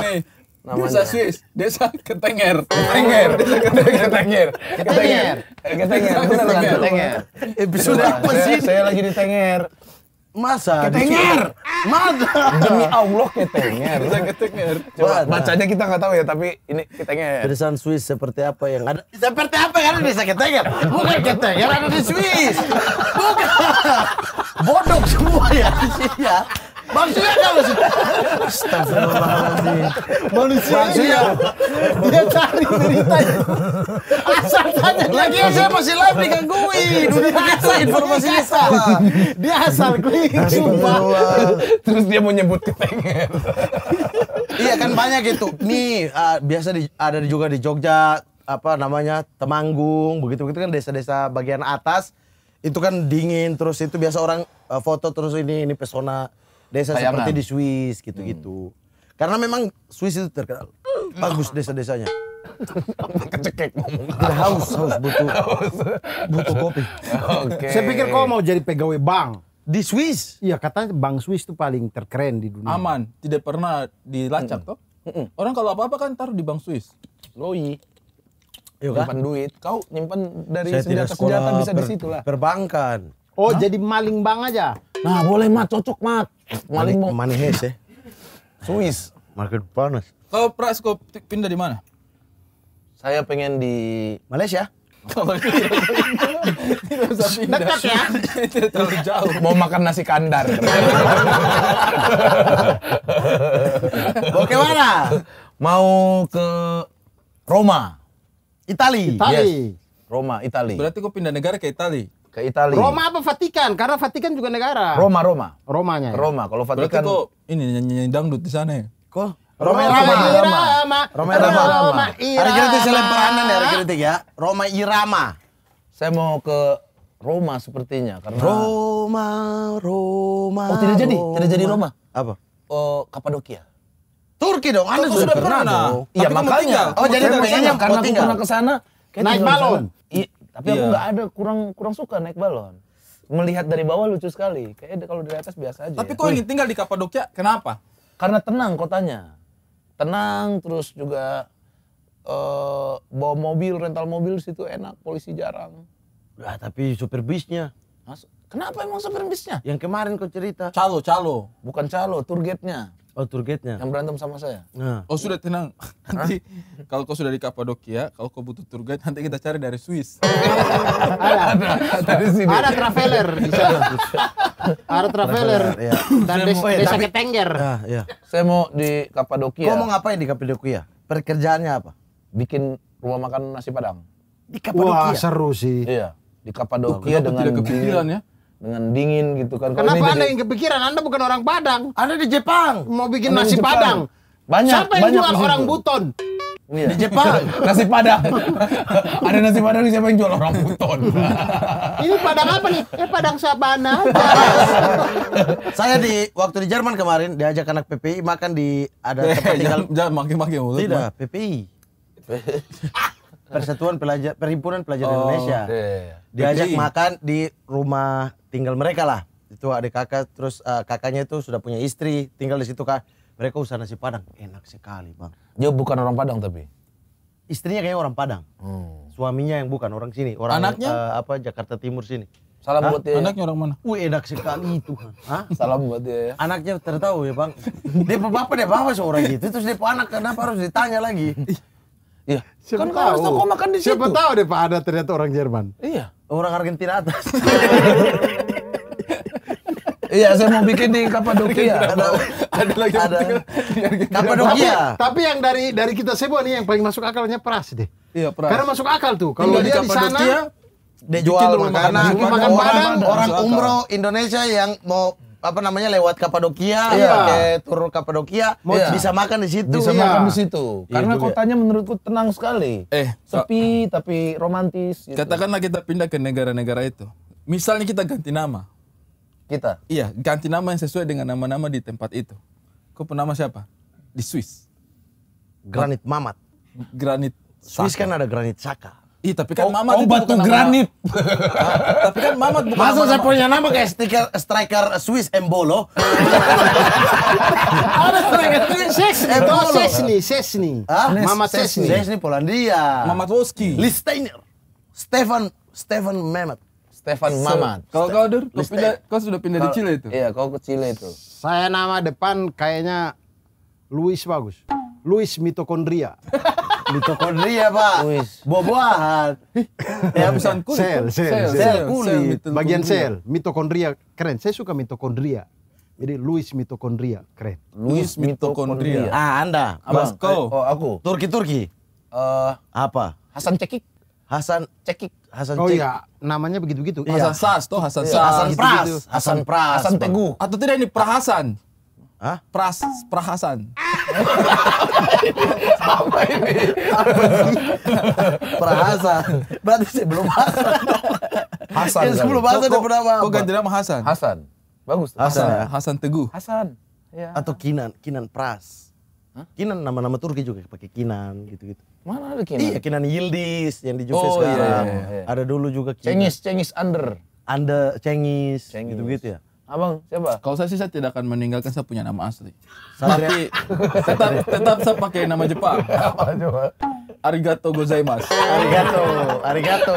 Desa Swiss, desa Ketenger. Ketenger, Ketenger. Ketenger. Ketenger. Ketenger. Ketenger. Episode apa sih? Saya lagi di Tenger. Masa? Ketenger. Maga. Demi Allah ketenger. *laughs* Bisa ketenger. Coba Mada. bacanya kita nggak tahu ya, tapi ini ketenger. Ya. Tulisan Swiss seperti apa yang ada? Seperti apa yang ada di ketenger? Bukan ketenger ada di Swiss. *laughs* Bukan. Bodoh semua ya di sini ya. Manusia kan sih? Astagfirullahaladzim. Manusia dia. Dia cari berita Asal tanya lagi saya masih live digangguin. Udah biasa informasinya salah. Dia asal klik sumpah. Terus dia mau nyebut kepengen. iya kan banyak itu. Nih uh, biasa di, ada juga di Jogja apa namanya Temanggung begitu begitu kan desa-desa bagian atas itu kan dingin terus itu biasa orang uh, foto terus ini ini pesona desa Tayangan. seperti di Swiss gitu-gitu. Hmm. Karena memang Swiss itu terkenal bagus desa-desanya. *laughs* Kecekek ngomong. Tidak haus, haus butuh. butuh kopi. Okay. Saya pikir kau mau jadi pegawai bank. Di Swiss? Iya katanya bank Swiss itu paling terkeren di dunia. Aman, tidak pernah dilacak mm. toh. Mm -mm. Orang kalau apa-apa kan taruh di bank Swiss. Loi. Iya kan? Nyimpan duit. Kau nyimpan dari senjata-senjata bisa per, di situ lah. Perbankan. Oh, Hah? jadi maling bank aja. Nah, boleh mat, cocok mat maling mau hees ya Swiss market panas Kau Pras kau pindah di mana saya pengen di Malaysia *laughs* oh, iya. tidak pindah. Dekat ya. Terlalu jauh. Mau makan nasi kandar. Mau ke mana? Mau ke Roma. Itali. Itali. Roma, Itali. Berarti kau pindah negara ke Itali? ke Italia. Roma apa Vatikan? Karena Vatikan juga negara. Roma, Roma. Romanya. Ya? Roma. Kalau Vatikan kok ini nyanyi nyanyi dangdut di sana ya? Kok Roma Irama. Roma, Roma Irama. Roma Irama. Hari ini saya lempar ya, hari ini ya. Roma Irama. Saya mau ke Roma sepertinya karena Roma, Roma. Oh, tidak jadi, Roma. tidak jadi Roma. Apa? Oh, Kapadokia. Turki dong, Anda sudah pernah. Iya, makanya. Oh, jadi pengennya karena aku pernah ke sana. Naik balon. Tapi yeah. aku iya. nggak ada kurang kurang suka naik balon. Melihat dari bawah lucu sekali. Kayaknya kalau dari atas biasa aja. Tapi ya. kok ingin tinggal di Kapadokia? Kenapa? Karena tenang kotanya. Tenang terus juga uh, bawa mobil, rental mobil situ enak, polisi jarang. Lah, tapi supir bisnya. Mas, kenapa emang supir bisnya? Yang kemarin kau cerita. Calo, calo. Bukan calo, tour guide-nya. Oh turgetnya? Yang berantem sama saya. Nah. Oh sudah tenang. *laughs* Nanti kalau kau sudah di Kapadokia, kalau kau butuh tour nanti kita cari dari Swiss. *laughs* ada, ada, ada di sini. Ada traveler di sana. ada traveler. Iya. Dan des mau, eh, desa tapi, Ketengger. Nah, ya, ya. Saya mau di Kapadokia. Kau mau ngapain di Kapadokia? Pekerjaannya apa? Bikin rumah makan nasi Padang. Di Kapadokia. Wah, seru sih. Iya, di Kapadokia oh, dengan tidak kepikiran ya dengan dingin gitu kan. Kenapa ini anda yang kepikiran? Anda bukan orang Padang. Anda di Jepang. Mau bikin anda nasi Padang. Banyak. Siapa yang banyak jual orang itu. buton? Iya. Di Jepang *laughs* nasi Padang. *laughs* Ada nasi Padang siapa yang jual orang buton? *laughs* Ini Padang apa nih? Ya Padang Sabana. Saya di waktu di Jerman kemarin diajak anak PPI makan di ada tempat tinggal. Jangan maki mulut. Tidak, PPI. Persatuan Pelajar Perhimpunan Pelajar oh, Indonesia. Okay. Diajak makan di rumah tinggal mereka lah. Itu adik kakak terus uh, kakaknya itu sudah punya istri, tinggal di situ Kak. Mereka usaha nasi Padang, enak sekali, Bang. Dia bukan orang Padang tapi. Istrinya kayak orang Padang. Hmm. Suaminya yang bukan orang sini, orang anaknya uh, apa Jakarta Timur sini. Salam Hah? buat dia. Ya. Anaknya orang mana? Wih enak sekali itu. Hah? Salam buat dia ya. Anaknya tertahu ya bang. dia bapak deh bawa seorang gitu. Terus dia anak kenapa harus ditanya lagi? Iya. Siapa kan tahu. Toko makan di Siapa tahu deh Pak ada ternyata orang Jerman. Iya. Orang Argentina atas. *laughs* iya, saya mau bikin di Kapadokia. ada, ada lagi ada. Kapadokia. Tapi, tapi yang dari dari kita semua nih yang paling masuk akalnya Pras deh. Iya, Pras. Karena masuk akal tuh. Kalau dia di sana dia jual makanan, makan, makan, makan, makan, makan, makan, makan, makan, makan, makan, apa namanya lewat Kapadokia, iya. pakai tur Kapadokia, iya. bisa makan di situ. Bisa iya. makan di situ. Iya Karena iya, kotanya menurutku tenang sekali. Eh, sepi so, tapi romantis. Gitu. Katakanlah kita pindah ke negara-negara itu. Misalnya kita ganti nama. Kita? Iya, ganti nama yang sesuai dengan nama-nama di tempat itu. Kau pun nama siapa? Di Swiss. Granit Mamat. Granit Saka. Swiss kan ada Granit Saka. Ih, tapi kan oh, Mamat oh, itu batu granit. Nama. *laughs* tapi kan Mamat bukan Masa saya punya nama kayak striker, striker Swiss Embolo. *laughs* Ada striker Swiss Embolo. Oh, Sesni, Sesni. Hah? Mamat Sesni. Sesni Polandia. Mamat Woski. Listener. Stefan Stefan Mamat. Stefan Mamat. Kalau kau Dur, kau, pindah, kau sudah pindah di Chile itu? Iya, kau ke Chile itu. Saya nama depan kayaknya Luis bagus. Luis mitokondria. *laughs* Mitokondria, ya, Pak. Buah-buahan. ya, eh, pesan kulit. Sel, sel, sel, kulit. Bagian sel, mitokondria keren. Saya suka mitokondria. Jadi Luis mitokondria keren. Luis mitokondria. Ah, Anda. Mas eh, kau. Oh, aku. Turki Turki. Uh, eh. apa? Hasan Cekik. Hasan Cekik. Hasan Oh iya, namanya begitu-begitu. Hasan iya. Sas toh, Hasan iya, Sas. Hasan Pras. Hasan Pras. Hasan Teguh. Atau tidak ini Prahasan. Hah? Pras, prahasan. Apa ini? Apa ini? prahasan. Berarti belum Hasan. Hasan. Ya, sebelum Hasan ada kan? pernah apa? Kok ganti nama Hasan? Hasan. Bagus. Hasan, Hasan, ya? Hasan Teguh. Hasan. Ya. Atau Kinan, Kinan Pras. Hah? Kinan nama-nama Turki juga pakai Kinan gitu-gitu. Mana ada Kinan? Iya, Kinan Yildiz yang di Juve oh, iya, sekarang. Iya, iya, iya. Ada dulu juga Kinan. Cengis, Cengis Under. Under, Cengis, Cengis. gitu-gitu ya. Abang siapa? Kalau saya sih saya tidak akan meninggalkan saya punya nama asli. Tapi tetap tetap saya pakai nama Jepang. Apa coba? Arigato gozaimasu. Arigato, arigato.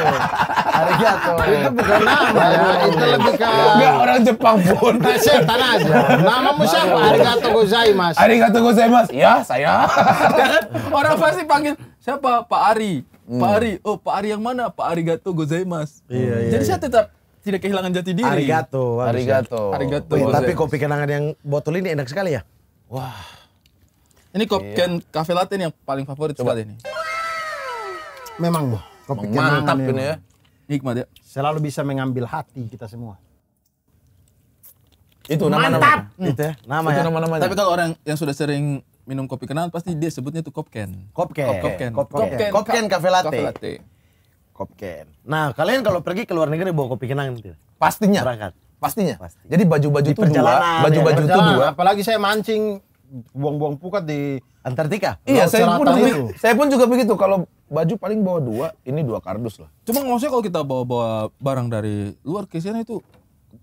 Arigato. itu bukan nama ya, itu lebih ke Enggak orang Jepang pun. Nah, setan aja. Namamu siapa? Arigato gozaimasu. Arigato gozaimasu. Ya, saya. *laughs* orang pasti panggil siapa? Pak Ari. Pak hmm. Ari. Oh, Pak Ari yang mana? Pak Arigato gozaimasu. Iya, iya. Jadi iya. saya tetap tidak kehilangan jati diri. Arigato. Ya. Arigato. Arigato. tapi kopi kenangan yang botol ini enak sekali ya. Wah. Ini kopi iya. kafe latte yang paling favorit Coba. sekali ini. Memang, Boh. Kopi Memang mantap ini ya. Nikmat ya. Selalu bisa mengambil hati kita semua. Itu nama-nama. Mantap. Nama hmm. ya, -nama. Itu ya. Nama ya. Nama Tapi kalau orang yang sudah sering minum kopi kenangan pasti dia sebutnya itu kopken. Kopken. Kopken. Kopken. Kopken. Kopken. Kopken. Kopken. Kopken. Kopken. Kopken. Kopken. Kopken. Kopken. Kopken. Kopken. Kopken. Nah, kalian kalau pergi ke luar negeri bawa kopi kenangan gitu. Pastinya. Berangkat. Pastinya. Pasti. Jadi baju-baju itu dua, baju-baju ya, itu dua. Apalagi saya mancing buang-buang pukat di Antartika. Iya, saya pun juga, *laughs* saya pun juga begitu. Kalau baju paling bawa dua, ini dua kardus lah. Cuma maksudnya kalau kita bawa-bawa barang dari luar ke sana itu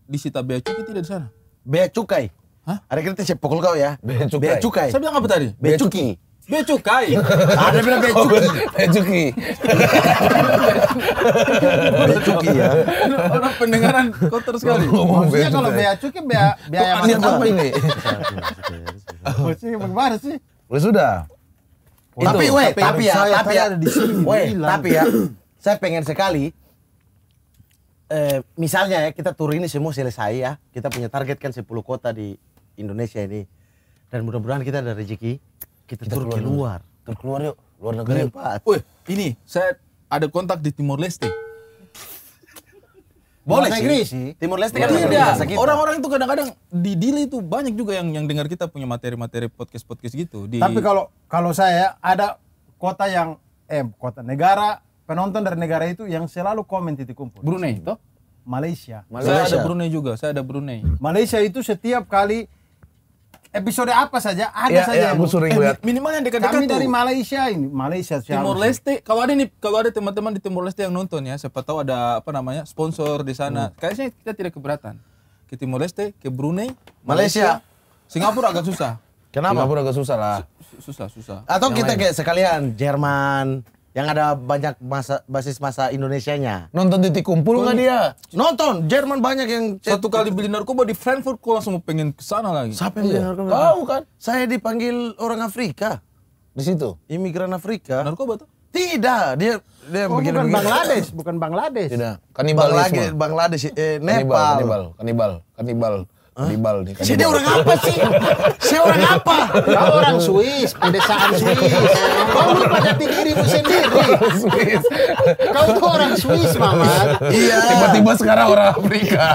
disita bea cukai tidak di sana? Bea cukai. Hah? Ada kita cek pukul kau ya. Bea cukai. Bea cukai. Saya bilang apa tadi? Bea cukai. Becukai. Ada bilang oh, becuki. Becuki. becuki ya. Orang pendengaran kotor sekali. Maksudnya kalau becuki bea biaya masuk apa ini? Maksudnya bagaimana sih? Ya sudah. Tapi weh, tapi ya, tapi ya, ya. weh, tapi ya, saya pengen sekali eh, misalnya ya kita tur ini semua selesai ya. Kita punya target kan 10 kota di Indonesia ini. Dan mudah-mudahan kita ada rezeki kita, kita Turki keluar. Turki keluar yuk, luar negeri. Wih, ini saya ada kontak di Timor Leste. Boleh sih. Inggris sih. Timor Leste kan tidak. Orang-orang itu kadang-kadang di Dili itu banyak juga yang yang dengar kita punya materi-materi podcast-podcast gitu. Di... Tapi kalau kalau saya ada kota yang eh kota negara penonton dari negara itu yang selalu komen titik kumpul. Brunei itu? Malaysia. Malaysia. Saya ada Brunei juga. Saya ada Brunei. Malaysia itu setiap kali episode apa saja ada ya, saja ya, ya, sering lihat. minimal yang dekat-dekat kami tuh. dari Malaysia ini Malaysia Timur Leste kalau ada nih kalau ada teman-teman di Timur Leste yang nonton ya siapa tahu ada apa namanya sponsor di sana hmm. kayaknya kita tidak keberatan ke Timur Leste ke Brunei Malaysia, Malaysia. Singapura agak susah Kenapa? Singapura agak susah lah. Susah, susah. Atau Yang kita lain. kayak sekalian Jerman, yang ada banyak masa basis masa Indonesia-nya Nonton titik kumpul nggak dia? Nonton. Jerman banyak yang satu kali beli narkoba di Frankfurt, kok langsung pengen ke sana lagi. Siapa yang iya. beli narkoba? Tahu kan? Saya dipanggil orang Afrika di situ. Imigran Afrika. Narkoba tuh? Tidak, dia dia oh, begini, bukan begini. Bangladesh, bukan Bangladesh. Tidak. Kanibal lagi Bangladesh eh, Nepal. Kanibal, kanibal, kanibal, kanibal. Tribal nih. Saya dia orang apa sih? Saya orang apa? Kau orang Swiss, pedesaan Swiss. Kau lupa jati dirimu sendiri. Kau tuh orang Swiss, mama. Iya. Tiba-tiba sekarang orang Afrika.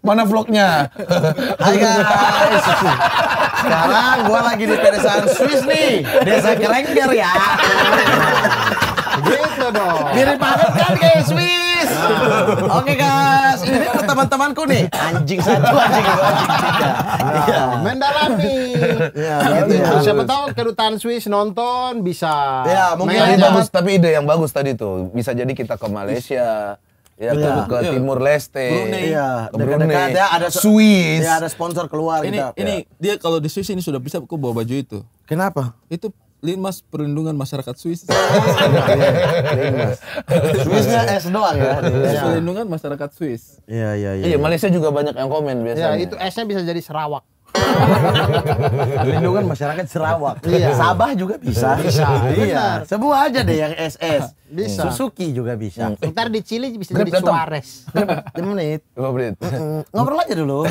Mana vlognya? Hai guys. Sekarang gua lagi di pedesaan Swiss nih. Desa Kerengger ya gitu dong. Mirip banget kan kayak Swiss. Nah. Oke guys, ini buat teman-temanku nih. Anjing satu, anjing dua, anjing tiga. Iya. Mendalami. Ya, gitu ya. Siapa tahu kedutaan Swiss nonton bisa. Ya, mungkin Main bagus, tapi ide yang bagus tadi tuh. Bisa jadi kita ke Malaysia. Ya, ke, ya. Timur Leste, Brunei, ya, Brunei, dekat, ya, ada Swiss, ya, ada sponsor keluar. Ini, kita. ini ya. dia kalau di Swiss ini sudah bisa aku bawa baju itu. Kenapa? Itu Linmas Perlindungan Masyarakat Swiss. Oh, iya, iya, iya, Linmas. Swissnya S doang ya. Perlindungan Masyarakat Swiss. Iya iya iya. Iya Malaysia juga banyak yang komen biasanya. Iya, itu S-nya bisa jadi Sarawak. *laughs* Perlindungan masyarakat Sarawak. Iya. Sabah juga bisa. Bisa. Iya. Semua aja deh yang SS. *laughs* Bisa. Suzuki juga bisa. Hmm. Ntar di Chili bisa jadi Suarez. Berapa menit? Berapa menit? Ngobrol aja dulu.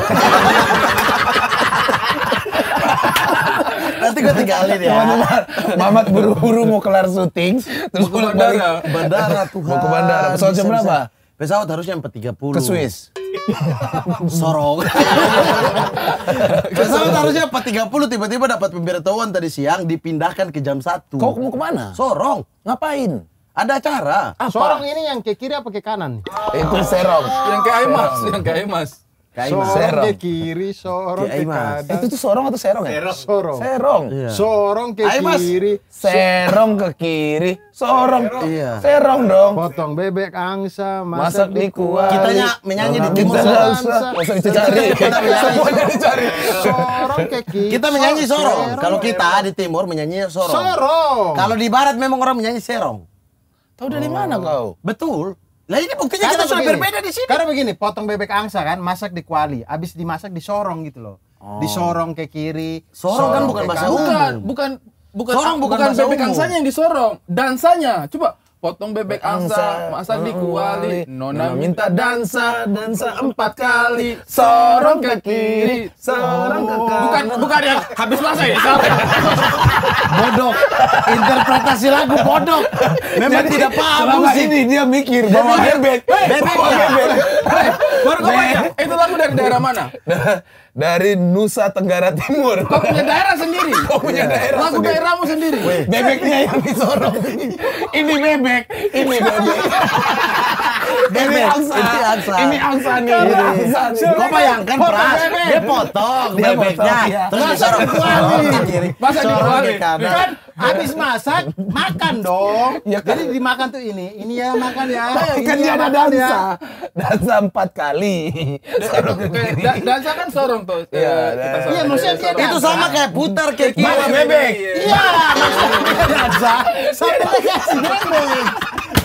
*laughs* *laughs* Nanti gue tinggalin ya. Mamat buru-buru mau kelar syuting, terus mau ke bandara. Bandara Tuhan. Mau ke bandara. Pesawat jam berapa? Pesawat harusnya empat tiga puluh. Ke Swiss. *laughs* Sorong. *laughs* Pesawat harusnya empat tiga puluh tiba-tiba dapat pemberitahuan tadi siang dipindahkan ke jam satu. Kau mau kemana? Sorong. Ngapain? Ada acara. Apa? Sorong ini yang ke kiri apa ke kanan? Itu serong. Yang ke Aimas, yang ke Aimas. Kaima. Sorong serong. ke kiri, sorong ke kanan. Eh, itu tuh sorong atau serong ya? Serong. Sorong. Serong. Iya. iya. Sorong ke kiri. Serong ke kiri, sorong. Iya. iya. Serong dong. Potong bebek angsa, masak, masak di kuah. Kita menyanyi di timur sorong. Masak *laughs* dicari. Semuanya dicari. Sorong ke kiri. Kita menyanyi sorong. Kalau kita di timur menyanyi sorong. Sorong. Kalau di barat memang orang menyanyi serong. Tahu dari mana kau? Betul. Nah ini buktinya karena kita begini, sudah berbeda di sini. Karena begini, potong bebek angsa kan masak di kuali, habis dimasak disorong gitu loh. Oh. Disorong ke kiri. Sorong, kan sorong kan bukan bahasa umum. Bukan, bukan bukan sorong bukan, bukan bebek angsanya yang disorong, dansanya. Coba potong bebek angsa, masa di kuali. Nona minta dansa, dansa empat kali. Sorong ke kiri, sorong ke oh. kanan. Bukan, bukan ya, habis masa ya? *laughs* bodoh. Interpretasi lagu bodoh. Memang Jadi, tidak paham musik. ini dia mikir bawa bebek. Bebek. Bebek. Baru gue baca, itu lagu dari daerah mana? *laughs* dari Nusa Tenggara Timur. Kau punya daerah sendiri. Kau punya yeah. daerah. Lagu sendiri. daerahmu sendiri. Wait. Bebeknya yang disorot. ini bebek, ini bebek. ini angsa. Ini angsa. Ini angsa nih. Ini angsa. Kau bayangkan angsa, dia potong ini bebeknya. ini angsa, iya. Terus angsa, Masa angsa, ini angsa, Habis masak, makan dong. Ya, kan? Jadi dimakan tuh ini, ini ya makan ya. Kan ini kan ya, dia ada ya. dansa. Ya. Dansa empat kali. dansa kan sorong tuh. Iya, iya, iya, iya maksudnya dia dansa. Itu iya. sama kayak putar kayak kiri. bebek. Iya, maksudnya dansa. Sampai kayak bebek.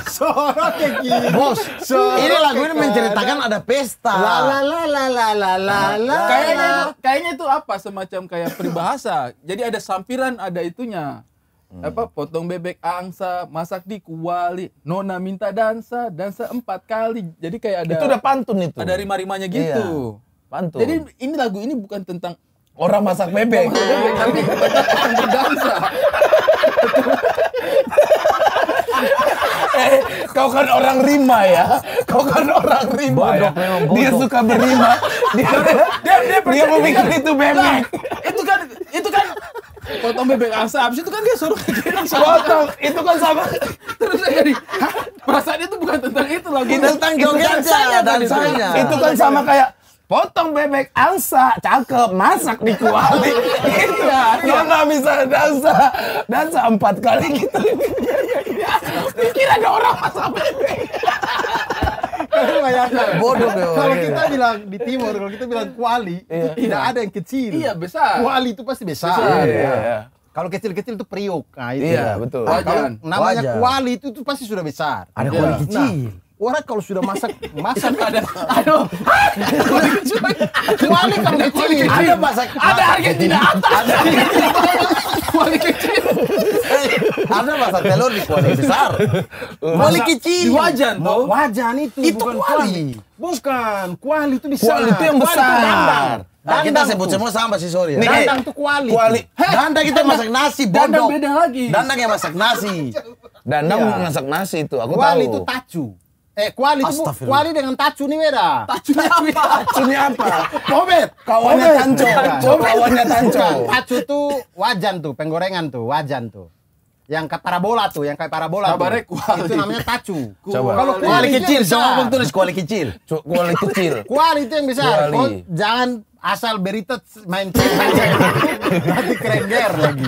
Sorot gini. Bos, Sorot ini lagu ini menceritakan ada pesta. La la la la la la la la. Kayaknya kayaknya itu apa semacam kayak peribahasa. Jadi ada sampiran, ada itunya. Hmm. apa potong bebek angsa masak di kuali nona minta dansa dansa empat kali jadi kayak ada itu udah pantun itu ada rima rimanya iya, gitu iya, pantun jadi ini lagu ini bukan tentang orang masak bebek, masak bebek tapi *laughs* tentang dansa. *laughs* *laughs* kau kan orang rima ya. Kau kan orang rima bodoh, ya. Memang, Dia suka berima. *laughs* dia, dia, dia, dia memikir itu bebek. itu kan itu kan potong bebek asap itu kan dia suruh ke *laughs* potong itu kan sama terus saya jadi perasaan itu bukan tentang itu lagi. itu tentang itu saya, saya itu kan sama kayak potong bebek angsa cakep masak di kuali gitu ya nona bisa dansa dansa empat kali gitu Dikira ada orang masak bebek bodoh ya, kalau iya. kita bilang di timur kalau kita bilang kuali iya. tidak iya. ada yang kecil iya besar kuali itu pasti besar, besar iya. iya. Kalau kecil-kecil itu priok. Nah, itu. Iya, betul. Nah, kalau namanya Wajar. kuali itu, itu pasti sudah besar. Ada iya. kuali nah, kecil. Nah, Orang kalau sudah masak, masak ada. Aduh. Kecuali kalau kecil. Ada masak. Ada Argentina atas. Ada Argentina kuali kecil. Eh, ada masak telur di kuali besar. Kuali kecil. Di wajan. tuh, wajan itu, itu bukan kuali. Bukan. Kuali itu di Kuali itu yang besar. Nah, kita sebut semua sama sih sorry dandang eh, tuh kuali. Kuali. Dandang kita masak nasi, bodoh. Dandang beda lagi. Dandang yang masak nasi. Dandang ya. masak nasi itu, aku tahu. Kuali itu tacu. Eh, kuali itu kuali dengan nih beda. Tatsuni *laughs* apa? nih apa? Bobet. Kawannya Tanco. Kawannya Tanco. Tacu tuh wajan tuh, penggorengan tuh, wajan tuh. Yang kayak parabola tuh, yang kayak parabola Kabarnya tuh. Kuali. Itu namanya tacu. Coba. Kalau kuali, kuali kecil, ngomong tulis kuali kecil. Kuali kecil. Kuali itu yang besar. Jangan asal berita main nanti krenger lagi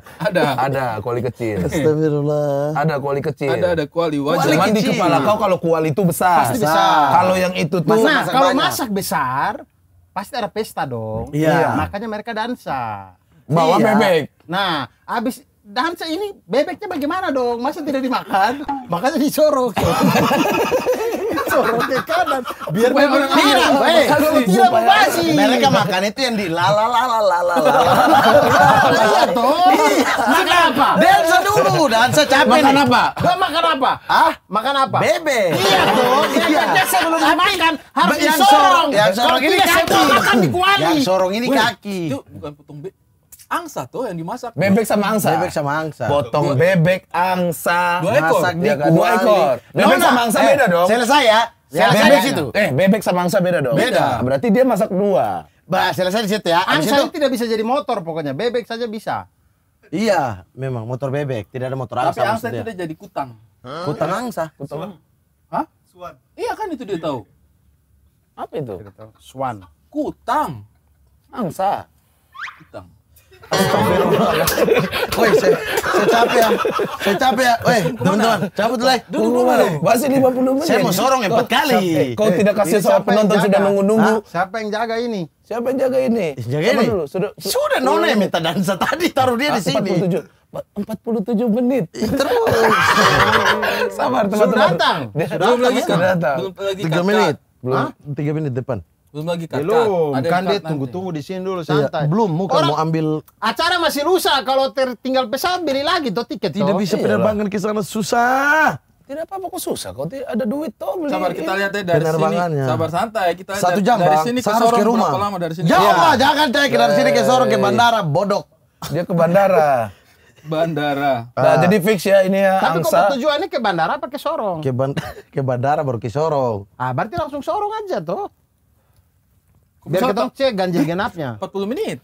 ada ada ada kuali kecil astagfirullah ada kuali kecil ada ada kuali wajah kuali di kepala kau kalau kuali itu besar pasti besar kalau yang itu tuh nah kalau masak besar pasti ada pesta dong iya, iya. makanya mereka dansa bawa iya. bebek nah abis dansa ini bebeknya bagaimana dong masa tidak dimakan makanya disorok *laughs* biar mereka makan itu yang di sorong ini kaki bukan putung angsa tuh yang dimasak. Bebek sama angsa. Bebek sama angsa. Potong bebek, angsa, dua ekor. masak di dua ekor. Bebek sama angsa eh, beda dong. Selesai ya. Selesai bebek itu. Eh, bebek sama angsa beda dong. Beda. Nah, berarti dia masak dua. Bah, selesai di situ ya. Angsa itu tidak bisa jadi motor pokoknya. Bebek saja bisa. Iya, memang motor bebek, tidak ada motor angsa. Tapi angsa itu tidak jadi kutang. Hah? Kutang angsa. Kutang. Swan. Hah? Swan. Iya kan itu dia tahu. Apa itu? Swan. Kutang. Angsa. Kutang. Astagfirullah. Woi, saya, saya capek ya. Saya capek ya. Woi, teman-teman, cabut lah. Duduk dulu. Masih 50 menit. Saya mau sorong ya, empat kali. Eh, Kau tidak kasih soal penonton sudah nunggu nunggu Siapa yang jaga ini? Siapa yang jaga ini? Jaga ini. Dulu. Sudah, sudah nona yang minta dansa tadi taruh dia di sini. 47 menit. Terus. Sabar teman-teman. Sudah datang. Belum lagi. Sudah kan? datang. Tiga 3 menit. Belum 3 menit depan. Belum lagi kakak. Ya, belum. Ada kan dia tunggu-tunggu di sini dulu iya, santai. Iya. Belum, muka mau ambil acara masih lusa kalau tertinggal pesawat beli lagi tuh tiket. Tidak toh. bisa iya. penerbangan ke sana susah. Tidak apa-apa kok susah, kau ada duit toh beli. Sabar kita lihat ya dari sini. Sabar santai kita Satu jam dari, bang, sini ke Sorong ke rumah. berapa lama dari sini? Jauh ya. jangan cek dari sini ke Sorong ke bandara, bodok. Dia ke bandara. bandara. Nah, ah. jadi fix ya ini ya. Tapi angsa. kok tujuannya ke bandara apa ke Sorong? Ke, ban *laughs* ke bandara baru ke Sorong. Ah, berarti langsung Sorong aja tuh biar kita cek ganjil genapnya 40 *laughs* menit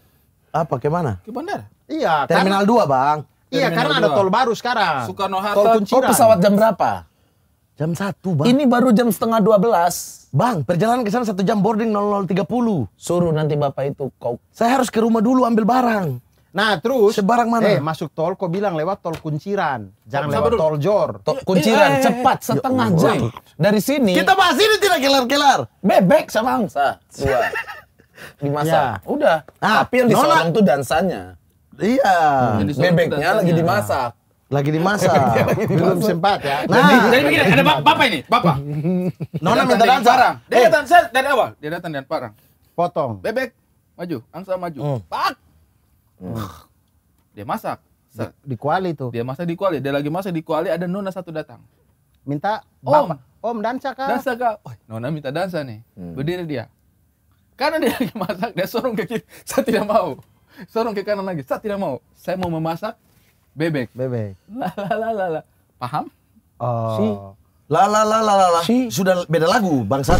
apa ah, ke mana ke bandara iya, kan iya terminal kan. 2 bang terminal iya karena 2. ada tol baru sekarang Soekarno Hatta tol Kunciran. oh, pesawat jam berapa jam satu bang ini baru jam setengah 12 bang perjalanan ke sana satu jam boarding 00.30 suruh nanti bapak itu kau saya harus ke rumah dulu ambil barang Nah terus sebarang mana? Eh masuk tol kok bilang lewat tol Kunciran, jangan Sampai lewat tol Jor. Iya, tol Kunciran eh, eh. cepat ya setengah jam. Dari sini. Kita bahas ini tidak kelar-kelar. Bebek sama angsa dimasak. Ya. Udah. Nah, Tapi yang disorong tuh dansanya. Iya. Hmm. Bebeknya lagi dimasak. Lagi dimasak. *laughs* Belum sempat ya. Nah, jadi, jadi begini, ada bapak, bapak ini, bapak. *laughs* Nona minta dansa. Parang. Dia eh. dari awal, dia datang dan Parang. Potong. Bebek maju, angsa maju. Hmm. Pak. Hmm. Dia masak. Set. Di, di kuali tuh. Dia masak di kuali, dia lagi masak di kuali ada Nona satu datang. Minta bapak. Om, Om dansa kak. Dansa kak. Oh, Nona minta dansa nih. Hmm. Berdiri dia. Karena dia lagi masak, dia sorong ke kiri. Saya tidak mau. Sorong ke kanan lagi. Saya tidak mau. Saya mau memasak bebek. Bebek. La la la la la. Paham? Oh. Si. La la la la la. Si. Sudah beda lagu, bangsat.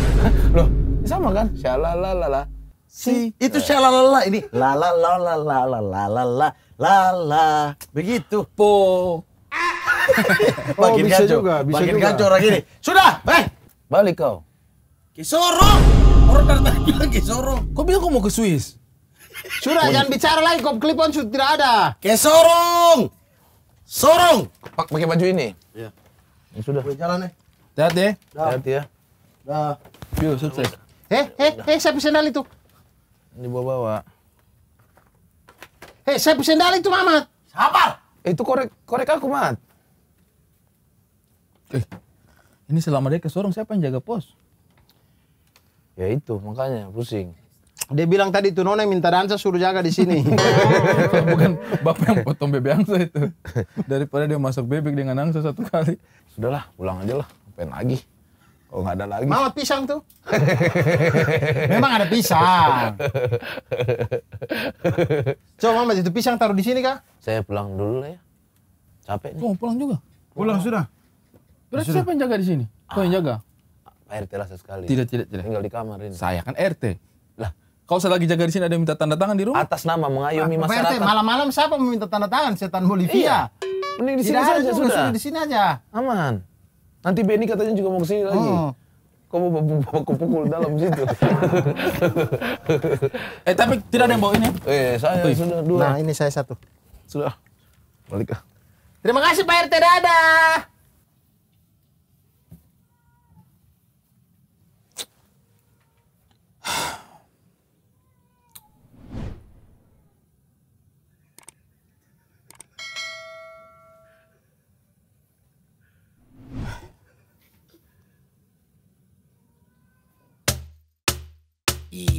Loh, sama kan? Si la la la la. Si. Itu si la la la ini. La la la la la la la la la la la. Begitu. Po. Makin oh, bisa ganco. juga, bisa Makin juga. Sudah, eh. Balik kau. Kisorong. Jordan tadi bilang Kesoro. Kau bilang kau mau ke Swiss? Sudah jangan bicara lagi, kok klip on sudah tidak ada. Kesorong. Sorong. Pak pakai baju ini. Iya. Ya sudah. Boleh jalan nih. Eh? Lihat deh. Lihat ya. Dah. Yuk, sukses. Eh, eh, eh, siapa sendal itu? Ini bawa Eh, siapa sendal itu, Mamat? Sabar. Eh, itu korek korek aku, Mat. Eh, ini selama dia ke Sorong, siapa yang jaga pos? Ya itu makanya pusing. Dia bilang tadi tuh nona minta dansa suruh jaga di sini. *laughs* Bukan *laughs* bapak yang potong bebek angsa itu. Daripada dia masuk bebek dengan angsa satu kali. Sudahlah, pulang aja lah. Pengen lagi. Oh nggak ada lagi. Mama pisang tuh. Memang ada pisang. Coba mama itu pisang taruh di sini kak. Saya pulang dulu lah ya. Capek nih. Oh pulang juga. Pulang, pulang. sudah. Berarti siapa yang jaga di sini? Kau yang jaga? Pak RT lah sekali. Tidak, tidak, tidak. Tinggal di kamar ini. Saya kan RT. Lah, kalau saya lagi jaga di sini ada yang minta tanda tangan di rumah. Atas nama mengayomi masyarakat. Pak RT, malam-malam siapa meminta tanda tangan? Setan Bolivia. Iya. Mending di sini saja sudah. sudah. Di sini aja. Aman. Nanti Benny katanya juga mau ke sini oh. lagi. Kau mau bawa pukul dalam *laughs* situ. eh tapi tidak ada yang bawa ini. Ya? Eh saya Tui. sudah dua. Nah ini saya satu. Sudah. Balik. Terima kasih Pak RT dadah.